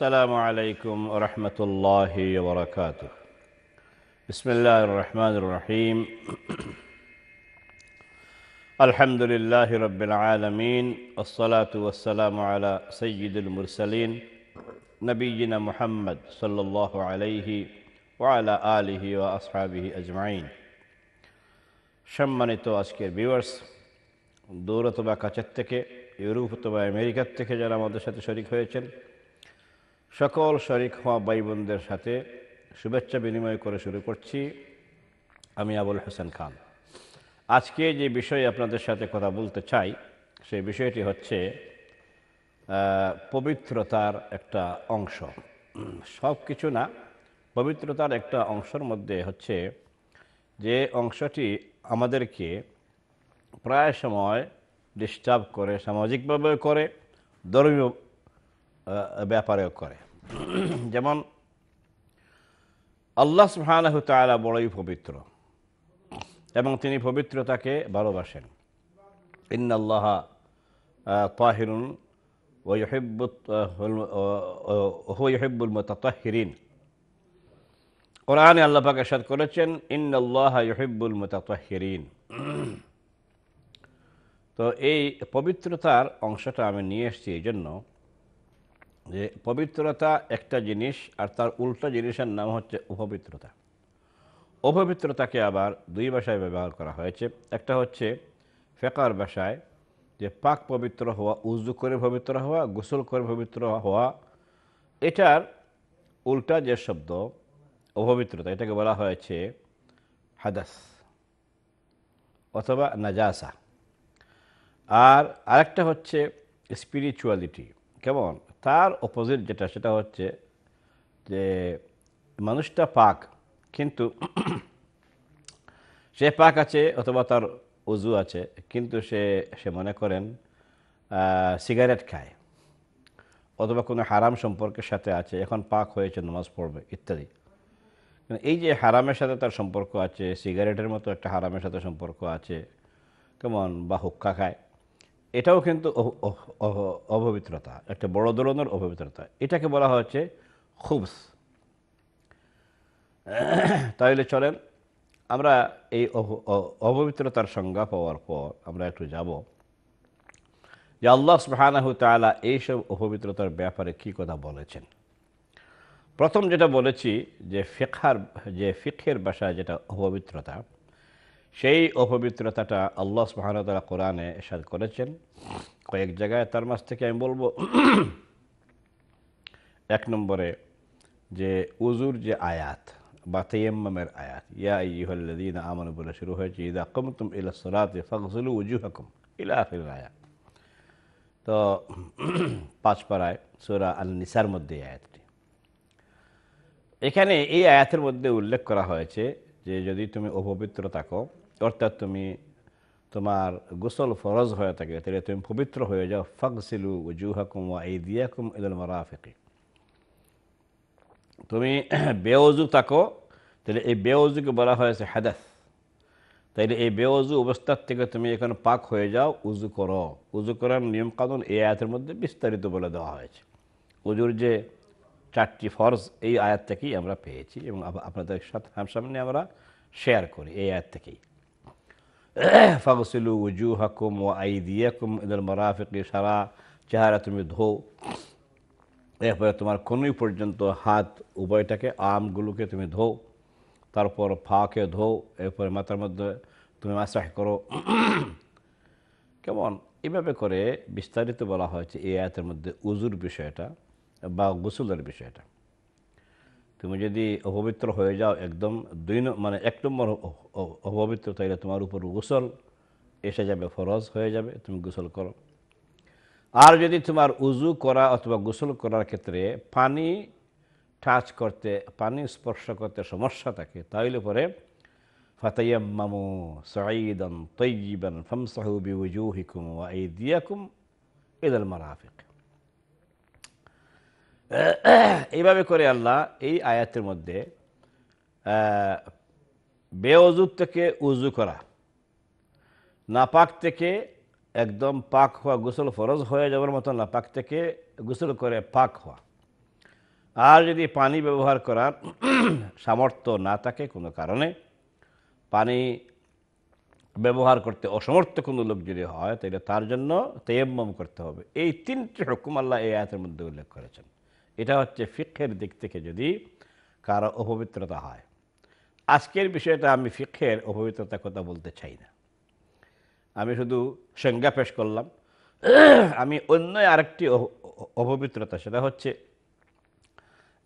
السلام عليكم ورحمة الله وبركاته بسم الله الرحمن الرحيم الحمد لله رب العالمين الصلاة والسلام على سيد المرسلين نبينا محمد صلى الله عليه وعلى آله وأصحابه أجمعين شمني تو viewers بيورس دورة কাছের থেকে Europe অথবা আমেরিকার থেকে যারা আমাদের হয়েছেন সকল শরিক হওয়া ভাই বোনদের সাথে শুভেচ্ছা বিনিময় করে শুরু করছি আমি আবুল হোসেন খান আজকে যে বিষয়ে আপনাদের সাথে কথা বলতে চাই সেই বিষয়টি হচ্ছে পবিত্রতার একটা অংশ সব কিছু না পবিত্রতার একটা অংশের মধ্যে হচ্ছে যে অংশটি আমাদেরকে প্রায় সময় ডিস্টার্ব করে সামাজিকভাবে করে ধর্মীয় ব্যাপারেও করে যেমন আল্লাহ সুহানাহ তালা বড়ই পবিত্র এবং তিনি পবিত্রতাকে ভালোবাসেন ইন্নআল্লাহ তাহিরুন ওহেবুল মতাহিরিন কোরআনে আল্লাহ পাকে সাদ করেছেন ইন্নআল্লাহ ইহেবুল মতাহিরিন তো এই পবিত্রতার অংশটা আমি নিয়ে এসেছি এই জন্য যে পবিত্রতা একটা জিনিস আর তার উল্টো জিনিসের নাম হচ্ছে অপবিত্রতা অপবিত্রতাকে আবার দুই ভাষায় ব্যবহার করা হয়েছে একটা হচ্ছে ফেকার ভাষায় যে পাক পবিত্র হওয়া উজু করে পবিত্র হওয়া গোসল করে পবিত্র হওয়া এটার উল্টা যে শব্দ অপবিত্রতা এটাকে বলা হয়েছে হাদাস অথবা নাজাসা আর আরেকটা হচ্ছে স্পিরিচুয়ালিটি কেমন তার অপোজিট যেটা সেটা হচ্ছে যে মানুষটা পাক কিন্তু সে পাক আছে অথবা তার অজু আছে কিন্তু সে সে মনে করেন সিগারেট খায় অথবা কোনো হারাম সম্পর্কের সাথে আছে এখন পাক হয়েছে নামাজ পড়বে ইত্যাদি এই যে হারামের সাথে তার সম্পর্ক আছে সিগারেটের মতো একটা হারামের সাথে সম্পর্ক আছে কেমন বা হুক্কা খায় এটাও কিন্তু অপবিত্রতা একটা বড় ধরনের অপবিত্রতা এটাকে বলা হচ্ছে খুবস তাহলে চলেন আমরা এই অপবিত্রতার সংজ্ঞা পাওয়ার পর আমরা একটু যাব যে আল্লাহ সুবাহানাহু তালা এইসব অপবিত্রতার ব্যাপারে কি কথা বলেছেন প্রথম যেটা বলেছি যে ফেখার যে ফিখের ভাষায় যেটা অপবিত্রতা সেই অপবিত্রতাটা আল্লাহ সুহানতলা কোরআনে এসাদ করেছেন কয়েক জায়গায় তার মাছ থেকে আমি বলবো এক নম্বরে যে উজুর যে আয়াত বা তেয়াম্মামের আয়াত ইয়া ইহল্লাদিন আমন বলে শুরু হয়েছে ইদা কমতুম ইলা সরাতে ফকসুলু উজু হকুম ইলা আয়াত তো পাঁচ পাড়ায় সুরা আল নিসার মধ্যে আয়াতটি এখানে এই আয়াতের মধ্যে উল্লেখ করা হয়েছে যে যদি তুমি অপবিত্র থাকো অর্থাৎ তুমি তোমার গোসল ফরজ হয়ে থাকে তাহলে তুমি পবিত্র হয়ে যাও ফাকসিলু জুহাকুম ওয়া ইদিয়াকুম ইদুল মারাফিকি তুমি বেওজু থাকো তাহলে এই বেওজুকে বলা হয়েছে হাদাস তাইলে এই বেওজু অবস্থার থেকে তুমি এখন পাক হয়ে যাও উজু করো উজু করার নিয়ম কানুন এই আয়াতের মধ্যে বিস্তারিত বলে দেওয়া হয়েছে উজুর যে চারটি ফরজ এই আয়াত থেকেই আমরা পেয়েছি এবং আপনাদের সাথে সামনে আমরা শেয়ার করি এই আয়াত থেকেই ফাগসিলু উজু হাকুম ও আইদিয়াকুম ইদুল মরাফিকি সারা তুমি এরপরে তোমার কোনোই পর্যন্ত হাত উভয়টাকে আমগুলোকে তুমি ধো তারপর ফাকে ধো এরপরে মাথার মধ্যে তুমি মাসাহ করো কেমন এভাবে করে বিস্তারিত বলা হয়েছে এই আয়াতের মধ্যে উজুর বিষয়টা বা গোসলের বিষয়টা তুমি যদি অপবিত্র হয়ে যাও একদম দুই মানে এক নম্বর অপবিত্র তাইলে তোমার উপর গোসল এসে যাবে ফরজ হয়ে যাবে তুমি গোসল করো আর যদি তোমার উজু করা অথবা গোসল করার ক্ষেত্রে পানি টাচ করতে পানি স্পর্শ করতে সমস্যা থাকে তাইলে পরে ফাতাইয়াম্মামু সাঈদান তৈবান ফামসাহু ওয়াই দিয়াকুম এদের মারা মারাফিক এইভাবে করে আল্লাহ এই আয়াতের মধ্যে বেউজু থেকে উজু করা নাপাক থেকে একদম পাক হওয়া গোসল ফরজ হয়ে যাওয়ার মতো নাপাক থেকে গোসল করে পাক হওয়া আর যদি পানি ব্যবহার করার সামর্থ্য না থাকে কোনো কারণে পানি ব্যবহার করতে অসমর্থ কোনো লোক যদি হয় তাহলে তার জন্য তেয়ম করতে হবে এই তিনটি রকম আল্লাহ এই আয়াতের মধ্যে উল্লেখ করেছেন এটা হচ্ছে ফিক্ষের দিক থেকে যদি কারো অপবিত্রতা হয় আজকের বিষয়টা আমি ফিক্ষের অপবিত্রতার কথা বলতে চাই না আমি শুধু সংজ্ঞা পেশ করলাম আমি অন্য আরেকটি অপবিত্রতা সেটা হচ্ছে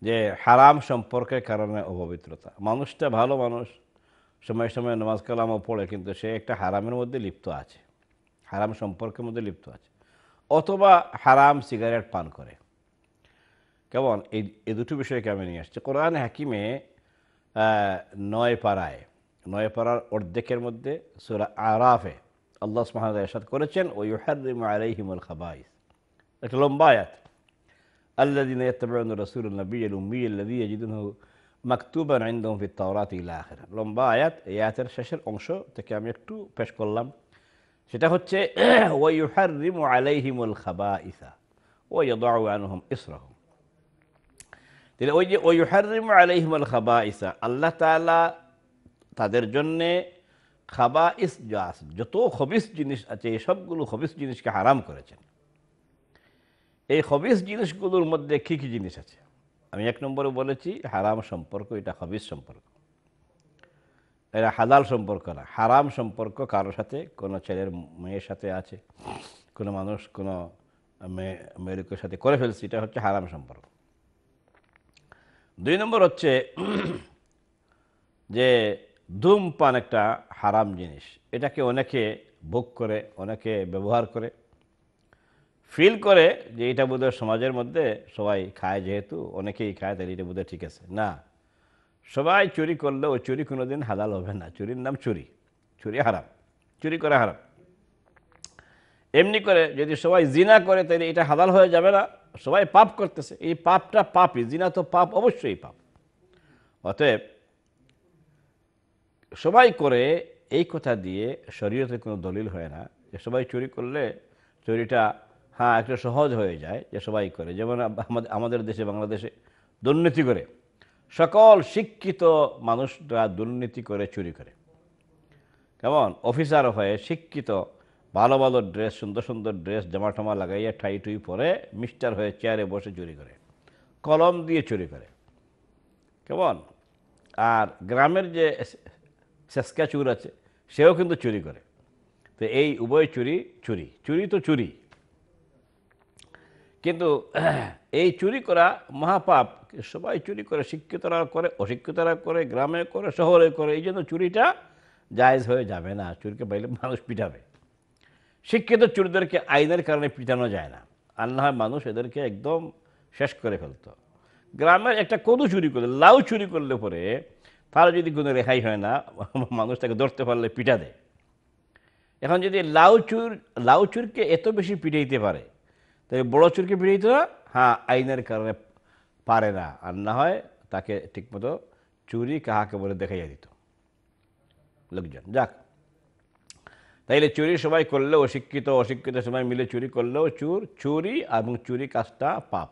যে হারাম সম্পর্কের কারণে অপবিত্রতা মানুষটা ভালো মানুষ সময় সময় নামাজ কালামও পড়ে কিন্তু সে একটা হারামের মধ্যে লিপ্ত আছে হারাম সম্পর্কের মধ্যে লিপ্ত আছে অথবা হারাম সিগারেট পান করে কেমন এই দুটো বিষয় কেমন আসছে কোরআন হাকিমে নয় পারায় নয় পারার অর্ধেকের মধ্যে সুরা আরাফে আল্লাহ সুবহানাহু ওয়া তাআলা ইরশাদ করেছেন ওয়া ইউহাররিমু আলাইহিমুল খাবাইস একটা লম্বা আয়াত الذين يتبعون الرسول النبي الأمي الذي يجدونه مكتوبا عندهم في التوراة إلى آخره. لما آيات ياتر ششر أنشو تكام يكتو بش كلام. ويحرم عليهم الخبائث ويضع عنهم إصرهم. তিনি ওই যে ওই হারিম আল খাবা ইসা আল্লাহ তালা তাদের জন্যে খাবা ইস জাস যত খবিস জিনিস আছে এই সবগুলো খবিস জিনিসকে হারাম করেছেন এই খবিস জিনিসগুলোর মধ্যে কী কী জিনিস আছে আমি এক নম্বরে বলেছি হারাম সম্পর্ক এটা খবিস সম্পর্ক এটা হালাল সম্পর্ক না হারাম সম্পর্ক কারোর সাথে কোনো ছেলের মেয়ের সাথে আছে কোনো মানুষ কোনো মেয়ে মেয়ের সাথে করে ফেলছে এটা হচ্ছে হারাম সম্পর্ক দুই নম্বর হচ্ছে যে ধূমপান একটা হারাম জিনিস এটাকে অনেকে ভোগ করে অনেকে ব্যবহার করে ফিল করে যে এটা বোধ সমাজের মধ্যে সবাই খায় যেহেতু অনেকেই খায় তাহলে এটা বোধ ঠিক আছে না সবাই চুরি করলেও চুরি কোনো দিন হালাল হবে না চুরির নাম চুরি চুরি হারাম চুরি করে হারাম এমনি করে যদি সবাই জিনা করে তাহলে এটা হালাল হয়ে যাবে না সবাই পাপ করতেছে এই পাপটা পাপই জিনা তো পাপ অবশ্যই পাপ অতএব সবাই করে এই কথা দিয়ে শরীরতে কোনো দলিল হয় না যে সবাই চুরি করলে চুরিটা হ্যাঁ একটা সহজ হয়ে যায় যে সবাই করে যেমন আমাদের আমাদের দেশে বাংলাদেশে দুর্নীতি করে সকল শিক্ষিত মানুষরা দুর্নীতি করে চুরি করে কেমন অফিসার হয়ে শিক্ষিত ভালো ভালো ড্রেস সুন্দর সুন্দর ড্রেস জামা টামা লাগাইয়া ঠাই টুই পরে মিস্টার হয়ে চেয়ারে বসে চুরি করে কলম দিয়ে চুরি করে কেমন আর গ্রামের যে সেসকা চুর আছে সেও কিন্তু চুরি করে তো এই উভয় চুরি চুরি চুরি তো চুরি কিন্তু এই চুরি করা মহাপাপ সবাই চুরি করে শিক্ষিতরা করে অশিক্ষিতরা করে গ্রামে করে শহরে করে এই জন্য চুরিটা জায়জ হয়ে যাবে না চুরিকে পাইলে মানুষ পিঠাবে শিক্ষিত চুরিদেরকে আইনের কারণে পিটানো যায় না আল্লাহ মানুষ এদেরকে একদম শেষ করে ফেলতো গ্রামের একটা কদু চুরি করলে লাউ চুরি করলে পরে তার যদি কোনো রেহাই হয় না মানুষ তাকে ধরতে পারলে পিটা দেয় এখন যদি লাউ চুর লাউ চুরকে এত বেশি পিটাইতে পারে তাই বড় চুরকে পিটাইতে না হ্যাঁ আইনের কারণে পারে না আর না হয় তাকে ঠিকমতো চুরি কাহাকে বলে দেখাইয়া দিত লোকজন যাক তাইলে চুরি সবাই করলেও অশিক্ষিত অশিক্ষিত সবাই মিলে চুরি করলেও চুর চুরি এবং চুরি কাজটা পাপ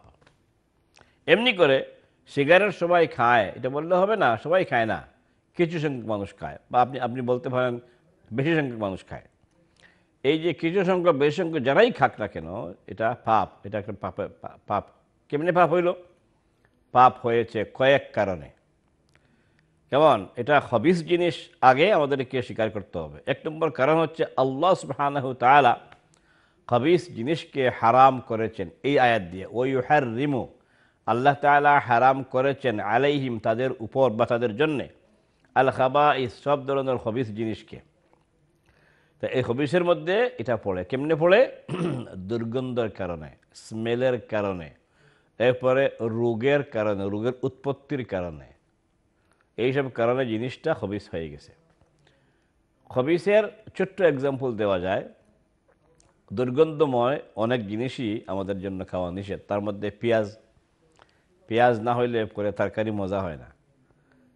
এমনি করে সিগারেট সবাই খায় এটা বললে হবে না সবাই খায় না কিছু সংখ্যক মানুষ খায় বা আপনি আপনি বলতে পারেন বেশি সংখ্যক মানুষ খায় এই যে কিছু সংখ্যক বেশি সংখ্যক যারাই খাক না কেন এটা পাপ এটা একটা পাপ পাপ কেমনি পাপ হইল পাপ হয়েছে কয়েক কারণে কেমন এটা হবিস জিনিস আগে আমাদেরকে স্বীকার করতে হবে এক নম্বর কারণ হচ্ছে আল্লাহ সুবাহানাহু তালা হবিস জিনিসকে হারাম করেছেন এই আয়াত দিয়ে ওই হ্যার রিমু আল্লাহ তালা হারাম করেছেন আলাইহিম তাদের উপর বা তাদের জন্যে আল খাবা এই সব ধরনের হবিস জিনিসকে তা এই হবিসের মধ্যে এটা পড়ে কেমনে পড়ে দুর্গন্ধের কারণে স্মেলের কারণে এরপরে রোগের কারণে রোগের উৎপত্তির কারণে এইসব কারণে জিনিসটা হবিস হয়ে গেছে হবিসের ছোট্ট এক্সাম্পল দেওয়া যায় দুর্গন্ধময় অনেক জিনিসই আমাদের জন্য খাওয়া নিষেধ তার মধ্যে পেঁয়াজ পেঁয়াজ না হইলে করে তরকারি মজা হয় না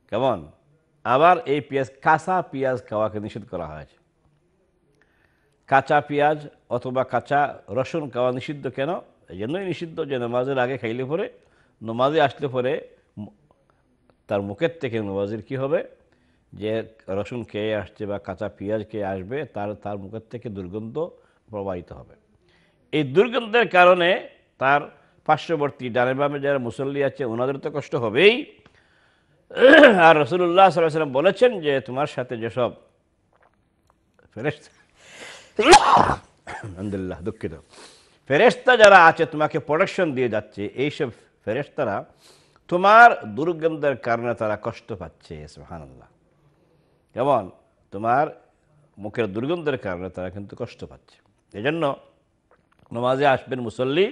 কেমন আবার এই পেঁয়াজ কাঁচা পেঁয়াজ খাওয়াকে নিষেধ করা হয়েছে কাঁচা পেঁয়াজ অথবা কাঁচা রসুন খাওয়া নিষিদ্ধ কেন এই জন্যই নিষিদ্ধ যে নমাজের আগে খাইলে পরে নমাজে আসলে পরে তার মুখের থেকে মুবাজির কি হবে যে রসুন খেয়ে আসছে বা কাঁচা পেঁয়াজ খেয়ে আসবে তার তার মুখের থেকে দুর্গন্ধ প্রবাহিত হবে এই দুর্গন্ধের কারণে তার পার্শ্ববর্তী ডানে বামে যারা মুসল্লি আছে ওনাদের তো কষ্ট হবেই আর রসুল্লাহ সাল্লাম বলেছেন যে তোমার সাথে যেসব ফেরেস্তা আলহামদুলিল্লাহ দুঃখিত ফেরেস্তা যারা আছে তোমাকে প্রোটেকশন দিয়ে যাচ্ছে এইসব ফেরেস্তারা তোমার দুর্গন্ধের কারণে তারা কষ্ট পাচ্ছে সুহানুল্লাহ কেমন তোমার মুখের দুর্গন্ধের কারণে তারা কিন্তু কষ্ট পাচ্ছে এজন্য নমাজে আসবেন মুসল্লি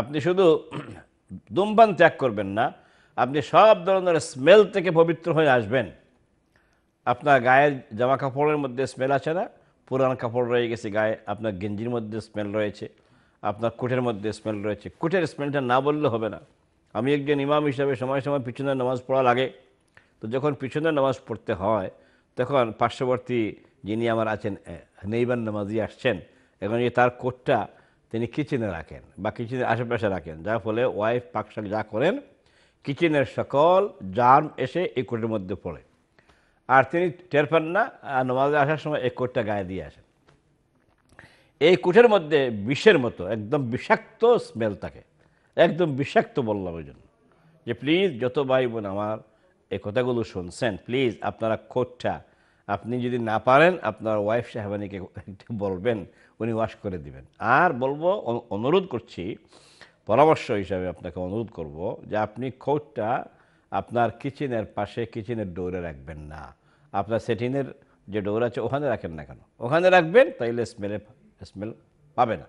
আপনি শুধু দুমপান ত্যাগ করবেন না আপনি সব ধরনের স্মেল থেকে পবিত্র হয়ে আসবেন আপনার গায়ের জামা কাপড়ের মধ্যে স্মেল আছে না পুরান কাপড় রয়ে গেছে গায়ে আপনার গেঞ্জির মধ্যে স্মেল রয়েছে আপনার কুটের মধ্যে স্মেল রয়েছে কুটের স্মেলটা না বললে হবে না আমি একজন ইমাম হিসাবে সময় সময় পিছনে নামাজ পড়া লাগে তো যখন পিছনে নামাজ পড়তে হয় তখন পার্শ্ববর্তী যিনি আমার আছেন নেইবান নামাজি আসছেন এখন তার কোটটা তিনি কিচেনে রাখেন বা কিচেনের আশেপাশে রাখেন যার ফলে ওয়াইফ পাকশাক যা করেন কিচেনের সকল জার্ম এসে এই কোটের মধ্যে পড়ে আর তিনি টের পান না নামাজে আসার সময় এই কোটটা গায়ে দিয়ে আসেন এই কোটের মধ্যে বিষের মতো একদম বিষাক্ত স্মেল থাকে একদম বিষাক্ত বললাম ওই জন্য যে প্লিজ যত ভাই বোন আমার এই কথাগুলো শুনছেন প্লিজ আপনারা খোঁজটা আপনি যদি না পারেন আপনার ওয়াইফ সাহেবানিকে বলবেন উনি ওয়াশ করে দিবেন আর বলবো অনুরোধ করছি পরামর্শ হিসাবে আপনাকে অনুরোধ করব যে আপনি খোঁজটা আপনার কিচেনের পাশে কিচেনের ডোরে রাখবেন না আপনার সেটিনের যে ডোর আছে ওখানে রাখেন না কেন ওখানে রাখবেন তাইলে স্মেলে স্মেল পাবে না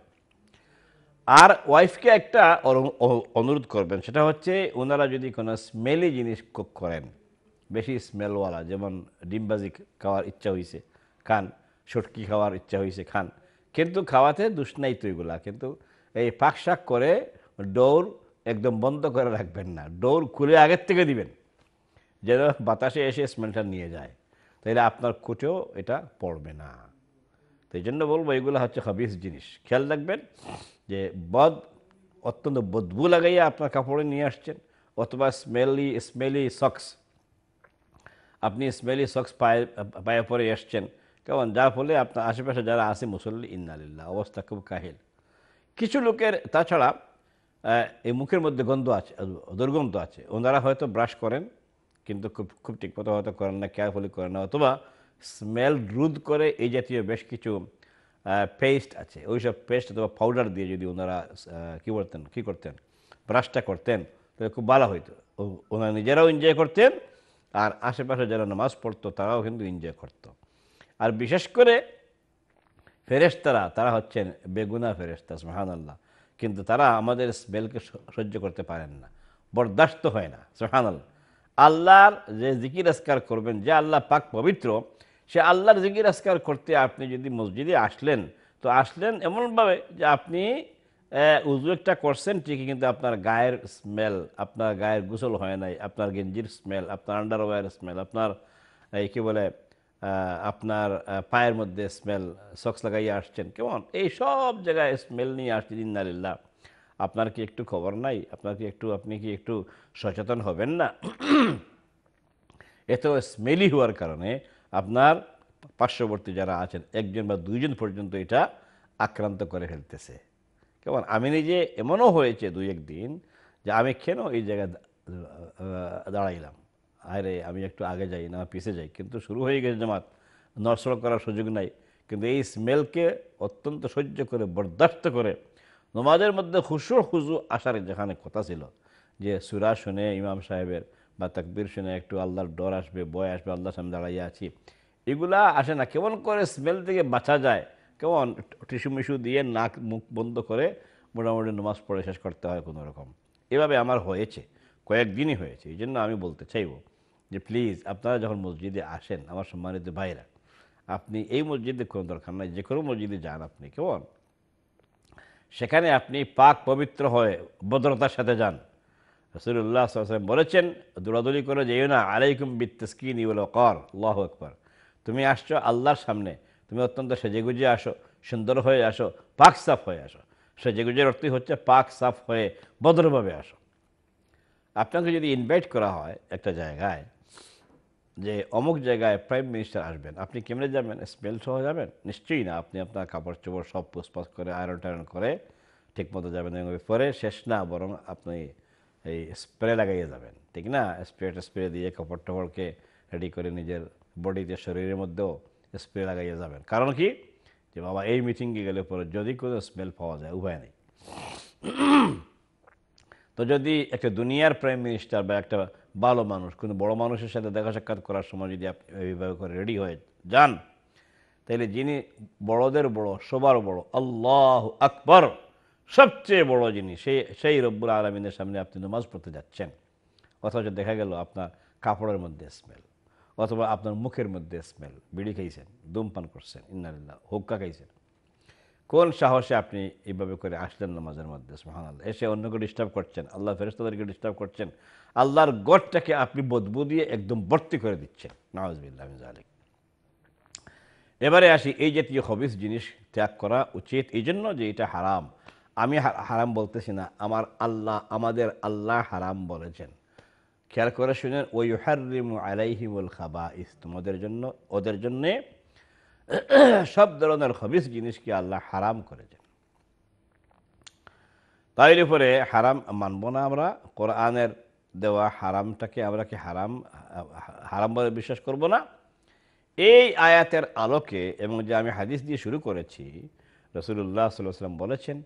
আর ওয়াইফকে একটা অনুরোধ করবেন সেটা হচ্ছে ওনারা যদি কোনো স্মেলি জিনিস কুক করেন বেশি স্মেলওয়ালা যেমন ডিমবাজি খাওয়ার ইচ্ছা হয়েছে খান সটকি খাওয়ার ইচ্ছা হয়েছে খান কিন্তু খাওয়াতে দুষ্ণাই তো এগুলা কিন্তু এই পাক শাক করে ডোর একদম বন্ধ করে রাখবেন না ডোর খুলে আগের থেকে দিবেন যেন বাতাসে এসে স্মেলটা নিয়ে যায় তাইলে আপনার কোটেও এটা পড়বে না তো এই জন্য বলবো এগুলো হচ্ছে হবিস জিনিস খেয়াল রাখবেন যে বদ অত্যন্ত বদবু লাগাইয়া আপনার কাপড়ে নিয়ে আসছেন অথবা স্মেলি স্মেলি সক্স আপনি স্মেলি সক্স পায়ে পায়ে পরে এসছেন কেমন যার ফলে আপনার আশেপাশে যারা আছে মুসল্লি ইন্নালিল্লা অবস্থা খুব কাহিল কিছু লোকের তাছাড়া এই মুখের মধ্যে গন্ধ আছে দুর্গন্ধ আছে ওনারা হয়তো ব্রাশ করেন কিন্তু খুব খুব ঠিকমতো হয়তো করেন না কেয়ারফুলি করেন না অথবা স্মেল রোধ করে এই জাতীয় বেশ কিছু পেস্ট আছে ওইসব পেস্ট অথবা পাউডার দিয়ে যদি ওনারা কী করতেন কী করতেন ব্রাশটা করতেন তাহলে খুব ভালো হইতো ওনারা নিজেরাও এনজয় করতেন আর আশেপাশে যারা নামাজ পড়তো তারাও কিন্তু এনজয় করত। আর বিশেষ করে ফেরেস্তারা তারা হচ্ছেন বেগুনা ফেরেস্তা সোহান আল্লাহ কিন্তু তারা আমাদের স্মেলকে সহ্য করতে পারেন না বরদাস্ত হয় না সোহান আল্লাহ আল্লাহর যে জিকির আসকার করবেন যে আল্লাহ পাক পবিত্র সে আল্লাহর জিকির আসকার করতে আপনি যদি মসজিদে আসলেন তো আসলেন এমনভাবে যে আপনি উজু একটা করছেন ঠিকই কিন্তু আপনার গায়ের স্মেল আপনার গায়ের গোসল হয় নাই আপনার গেঞ্জির স্মেল আপনার ওয়ার স্মেল আপনার এই কী বলে আপনার পায়ের মধ্যে স্মেল সক্স লাগাইয়া আসছেন কেমন এই সব জায়গায় স্মেল নিয়ে আসছে দিনালিল্লা আপনার কি একটু খবর নাই আপনার কি একটু আপনি কি একটু সচেতন হবেন না এত স্মেলি হওয়ার কারণে আপনার পার্শ্ববর্তী যারা আছেন একজন বা দুইজন পর্যন্ত এটা আক্রান্ত করে ফেলতেছে কেমন আমি নিজে এমনও হয়েছে দুই একদিন যে আমি কেন এই জায়গায় দাঁড়াইলাম আরে আমি একটু আগে যাই না পিছিয়ে যাই কিন্তু শুরু হয়ে গেছে জামাত নড়সড় করার সুযোগ নাই কিন্তু এই স্মেলকে অত্যন্ত সহ্য করে বরদাস্ত করে নমাজের মধ্যে হুসু হুজু আসার যেখানে কথা ছিল যে সুরা শুনে ইমাম সাহেবের বা তাকবির শুনে একটু আল্লাহর ডর আসবে বয় আসবে আল্লাহর সামনে দাঁড়াইয়া আছি এগুলা আসে না কেমন করে স্মেল থেকে বাঁচা যায় কেমন টিসু মিশু দিয়ে নাক মুখ বন্ধ করে মোটামুটি নমাজ পড়ে শেষ করতে হয় কোনো রকম এভাবে আমার হয়েছে কয়েকদিনই হয়েছে এই জন্য আমি বলতে চাইব যে প্লিজ আপনারা যখন মসজিদে আসেন আমার সম্মানিত ভাইরা আপনি এই মসজিদে কোনো দরকার নাই যে কোনো মসজিদে যান আপনি কেমন সেখানে আপনি পাক পবিত্র হয়ে ভদ্রতার সাথে যান রসুল্লাহ বলেছেন দৌড়াদৌড়ি করে যেও না আলাইকুম বিত্তস্কিন ইউল কর আল্লাহ আকবর তুমি আসছো আল্লাহর সামনে তুমি অত্যন্ত সেজেগুজে আসো সুন্দর হয়ে আসো পাক সাফ হয়ে আসো সেজেগুজের অর্থই হচ্ছে পাক সাফ হয়ে ভদ্রভাবে আসো আপনাকে যদি ইনভাইট করা হয় একটা জায়গায় যে অমুক জায়গায় প্রাইম মিনিস্টার আসবেন আপনি কেমনে যাবেন স্মেল সহ যাবেন নিশ্চয়ই না আপনি আপনার কাপড় চোপড় সব পুষ্পাস করে আয়রন টায়রন করে ঠিকমতো যাবেন পরে শেষ না বরং আপনি এই স্প্রে লাগাইয়ে যাবেন ঠিক না স্প্রে স্প্রে দিয়ে কাপড় টাপড়কে রেডি করে নিজের বডিতে শরীরের মধ্যেও স্প্রে লাগাইয়ে যাবেন কারণ কি যে বাবা এই মিটিংয়ে গেলে পরে যদি কোনো স্মেল পাওয়া যায় উভয় নেই তো যদি একটা দুনিয়ার প্রাইম মিনিস্টার বা একটা ভালো মানুষ কোনো বড় মানুষের সাথে দেখা সাক্ষাৎ করার সময় যদি আপনি এইভাবে করে রেডি হয়ে যান তাহলে যিনি বড়দের বড় সবার বড় আল্লাহ আকবর সবচেয়ে বড় জিনিস সেই সেই রব্বুল আলমিনের সামনে আপনি নমাজ পড়তে যাচ্ছেন অথচ দেখা গেল আপনার কাপড়ের মধ্যে স্মেল অথবা আপনার মুখের মধ্যে স্মেল বিড়ি খাইছেন ধূমপান করছেন ইন্নালিল্লাহ হুক্কা খাইছেন কোন সাহসে আপনি এইভাবে করে আসলেন নামাজের মধ্যে সুহানাল্লাহ এসে অন্যকে ডিস্টার্ব করছেন আল্লাহ ফেরস্তাদেরকে ডিস্টার্ব করছেন আল্লাহর গড়টাকে আপনি বদবু দিয়ে একদম ভর্তি করে দিচ্ছেন নওয়াজ আলিক এবারে আসি এই জাতীয় হবিস জিনিস ত্যাগ করা উচিত এই জন্য যে এটা হারাম আমি হারাম বলতেছি না আমার আল্লাহ আমাদের আল্লাহ হারাম বলেছেন খেয়াল করে শুনেন ওই হারিম আলাইহিমুল খাবা ইস তোমাদের জন্য ওদের জন্যে সব ধরনের হবিস জিনিসকে আল্লাহ হারাম করেছেন তাইলে পরে হারাম মানব না আমরা কোরআনের দেওয়া হারামটাকে আমরা কি হারাম হারাম বলে বিশ্বাস করব না এই আয়াতের আলোকে এবং যে আমি হাদিস দিয়ে শুরু করেছি রসুল্লাহ সাল্লাম বলেছেন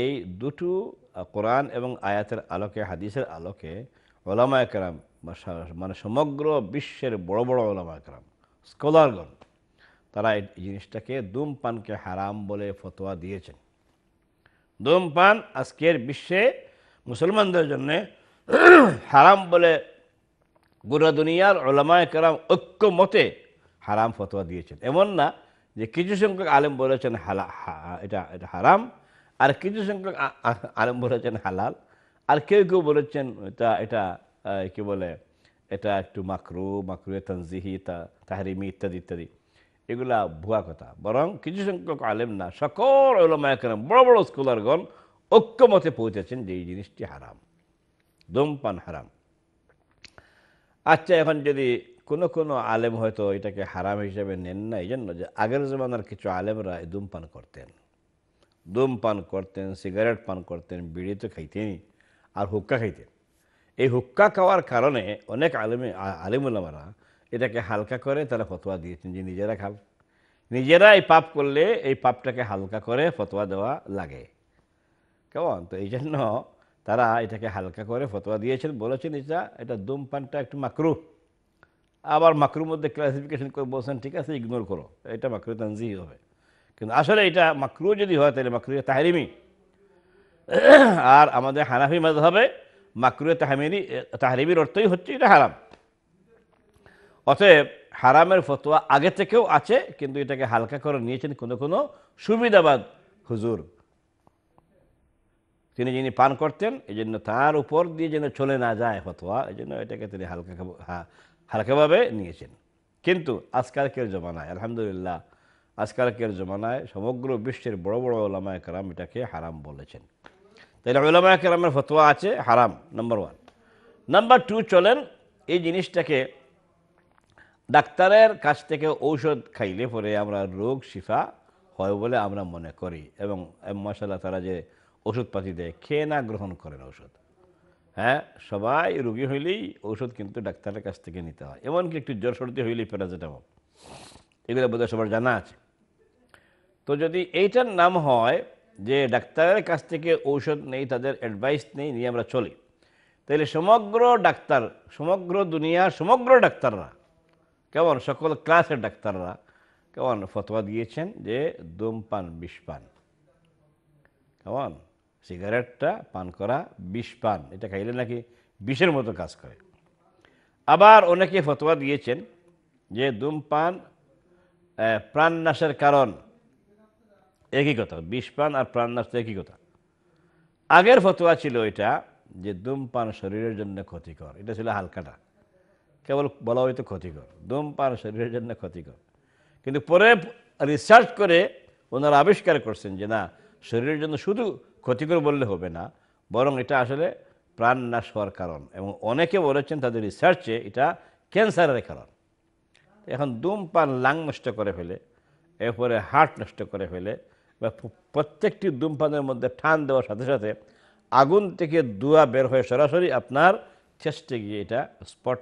এই দুটো কোরআন এবং আয়াতের আলোকে হাদিসের আলোকে ওলামা একরাম মানে সমগ্র বিশ্বের বড় বড় ওলামা একরাম স্কলারগণ তারা এই জিনিসটাকে ধূমপানকে হারাম বলে ফতোয়া দিয়েছেন ধূমপান আজকের বিশ্বে মুসলমানদের জন্যে হারাম বলে গোটা দুনিয়ার ওলামায় একরাম ঐক্য মতে হারাম ফতোয়া দিয়েছেন এমন না যে কিছু সংখ্যক আলেম বলেছেন হালা এটা এটা হারাম আর কিছু সংখ্যক আলম বলেছেন হালাল আর কেউ কেউ বলেছেন এটা এটা কি বলে এটা একটু মাকরু মাকরু তনজিহি তা তাহরিমি ইত্যাদি ইত্যাদি এগুলা ভুয়া কথা বরং কিছু সংখ্যক আলেম না সকল ওলামায়াম বড় বড় স্কলারগণ ঐক্যমতে পৌঁছেছেন যে এই জিনিসটি হারাম ধূমপান হারাম আচ্ছা এখন যদি কোনো কোনো আলেম হয়তো এটাকে হারাম হিসেবে নেন না এই জন্য যে আগের জমানার কিছু আলেমরা ধূমপান করতেন ধূমপান করতেন সিগারেট পান করতেন বিড়ি তো খাইতেনি আর হুক্কা খাইতেন এই হুক্কা খাওয়ার কারণে অনেক আলিম আলিমুল্লামারা এটাকে হালকা করে তারা ফতোয়া দিয়েছেন যে নিজেরা খাল নিজেরা এই পাপ করলে এই পাপটাকে হালকা করে ফতোয়া দেওয়া লাগে কেমন তো এই জন্য তারা এটাকে হালকা করে ফতোয়া দিয়েছেন বলেছেন এটা এটা ধূমপানটা একটু মাকরু আবার মাকরুর মধ্যে ক্লাসিফিকেশন করে বলছেন ঠিক আছে ইগনোর করো এটা মাকরু তানজি হবে কিন্তু আসলে এটা মাকরু যদি হয় তাহলে মাকরু তাহারিমি আর আমাদের হানাফি হবে মাকরু তাহমিরি তাহারিমির অর্থই হচ্ছে এটা হারাম অতএব হারামের ফতোয়া আগে থেকেও আছে কিন্তু এটাকে হালকা করে নিয়েছেন কোনো কোনো সুবিধাবাদ হুজুর তিনি যিনি পান করতেন এই জন্য তার উপর দিয়ে যেন চলে না যায় ফতোয়া এই জন্য এটাকে তিনি হালকা হালকাভাবে নিয়েছেন কিন্তু আজকালকের জমানায় আলহামদুলিল্লাহ আজকালকের জমানায় সমগ্র বিশ্বের বড় বড় ওলামায় কারাম এটাকে হারাম বলেছেন তাহলে ওলামায় কারামের ফতোয়া আছে হারাম নাম্বার ওয়ান নাম্বার টু চলেন এই জিনিসটাকে ডাক্তারের কাছ থেকে ঔষধ খাইলে পরে আমরা রোগ শিফা হয় বলে আমরা মনে করি এবং মশালা তারা যে ওষুধপাতি দেয় খেয়ে না গ্রহণ করেন ওষুধ হ্যাঁ সবাই রুগী হইলেই ওষুধ কিন্তু ডাক্তারের কাছ থেকে নিতে হয় এমনকি একটু জ্বর সর্দি হইলেই প্যারাসিটামল এগুলো বোধহয় সবার জানা আছে তো যদি এইটার নাম হয় যে ডাক্তারের কাছ থেকে ঔষধ নেই তাদের অ্যাডভাইস নেই নিয়ে আমরা চলি তাহলে সমগ্র ডাক্তার সমগ্র দুনিয়ার সমগ্র ডাক্তাররা কেমন সকল ক্লাসের ডাক্তাররা কেমন ফতোয়া দিয়েছেন যে ধূমপান বিষ পান কেমন সিগারেটটা পান করা বিষ পান এটা খাইলে নাকি বিষের মতো কাজ করে আবার অনেকে ফতোয়া দিয়েছেন যে ধূমপান প্রাণনাশের কারণ একই কথা বিষপান আর প্রাণনাশ তো একই কথা আগের ফতোয়া ছিল এটা যে ধূমপান শরীরের জন্য ক্ষতিকর এটা ছিল হালকাটা কেবল বলা হয়তো ক্ষতিকর ধূমপান শরীরের জন্য ক্ষতিকর কিন্তু পরে রিসার্চ করে ওনারা আবিষ্কার করছেন যে না শরীরের জন্য শুধু ক্ষতিকর বললে হবে না বরং এটা আসলে প্রাণ নাশ হওয়ার কারণ এবং অনেকে বলেছেন তাদের রিসার্চে এটা ক্যান্সারের কারণ এখন ধূমপান লাং নষ্ট করে ফেলে এরপরে হার্ট নষ্ট করে ফেলে বা প্রত্যেকটি ধূমপানের মধ্যে ঠান দেওয়ার সাথে সাথে আগুন থেকে দুয়া বের হয়ে সরাসরি আপনার চেষ্টে গিয়ে এটা স্পট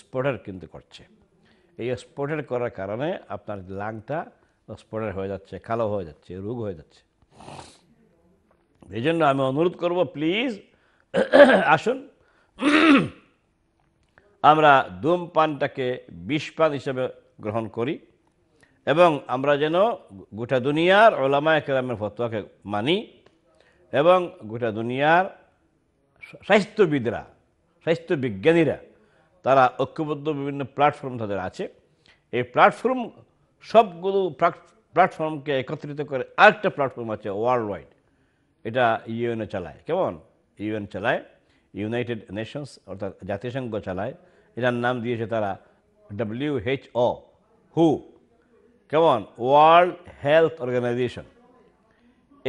স্পটার কিন্তু করছে এই স্পটের করার কারণে আপনার লাংটা স্পটের হয়ে যাচ্ছে কালো হয়ে যাচ্ছে রোগ হয়ে যাচ্ছে এই জন্য আমি অনুরোধ করব প্লিজ আসুন আমরা ধূমপানটাকে বিষপান হিসেবে গ্রহণ করি এবং আমরা যেন গোটা দুনিয়ার ওলামা একরামের ফতোয়াকে মানি এবং গোটা দুনিয়ার স্বাস্থ্যবিদরা স্বাস্থ্য বিজ্ঞানীরা তারা ঐক্যবদ্ধ বিভিন্ন প্ল্যাটফর্ম তাদের আছে এই প্ল্যাটফর্ম সবগুলো প্ল্যাটফর্মকে একত্রিত করে আরেকটা প্ল্যাটফর্ম আছে ওয়ার্ল্ড ওয়াইড এটা ইউএনএ চালায় কেমন ইউএন চালায় ইউনাইটেড নেশনস অর্থাৎ জাতিসংঘ চালায় এটার নাম দিয়েছে তারা ডাব্লিউএইচও হু কেমন ওয়ার্ল্ড হেলথ অর্গানাইজেশন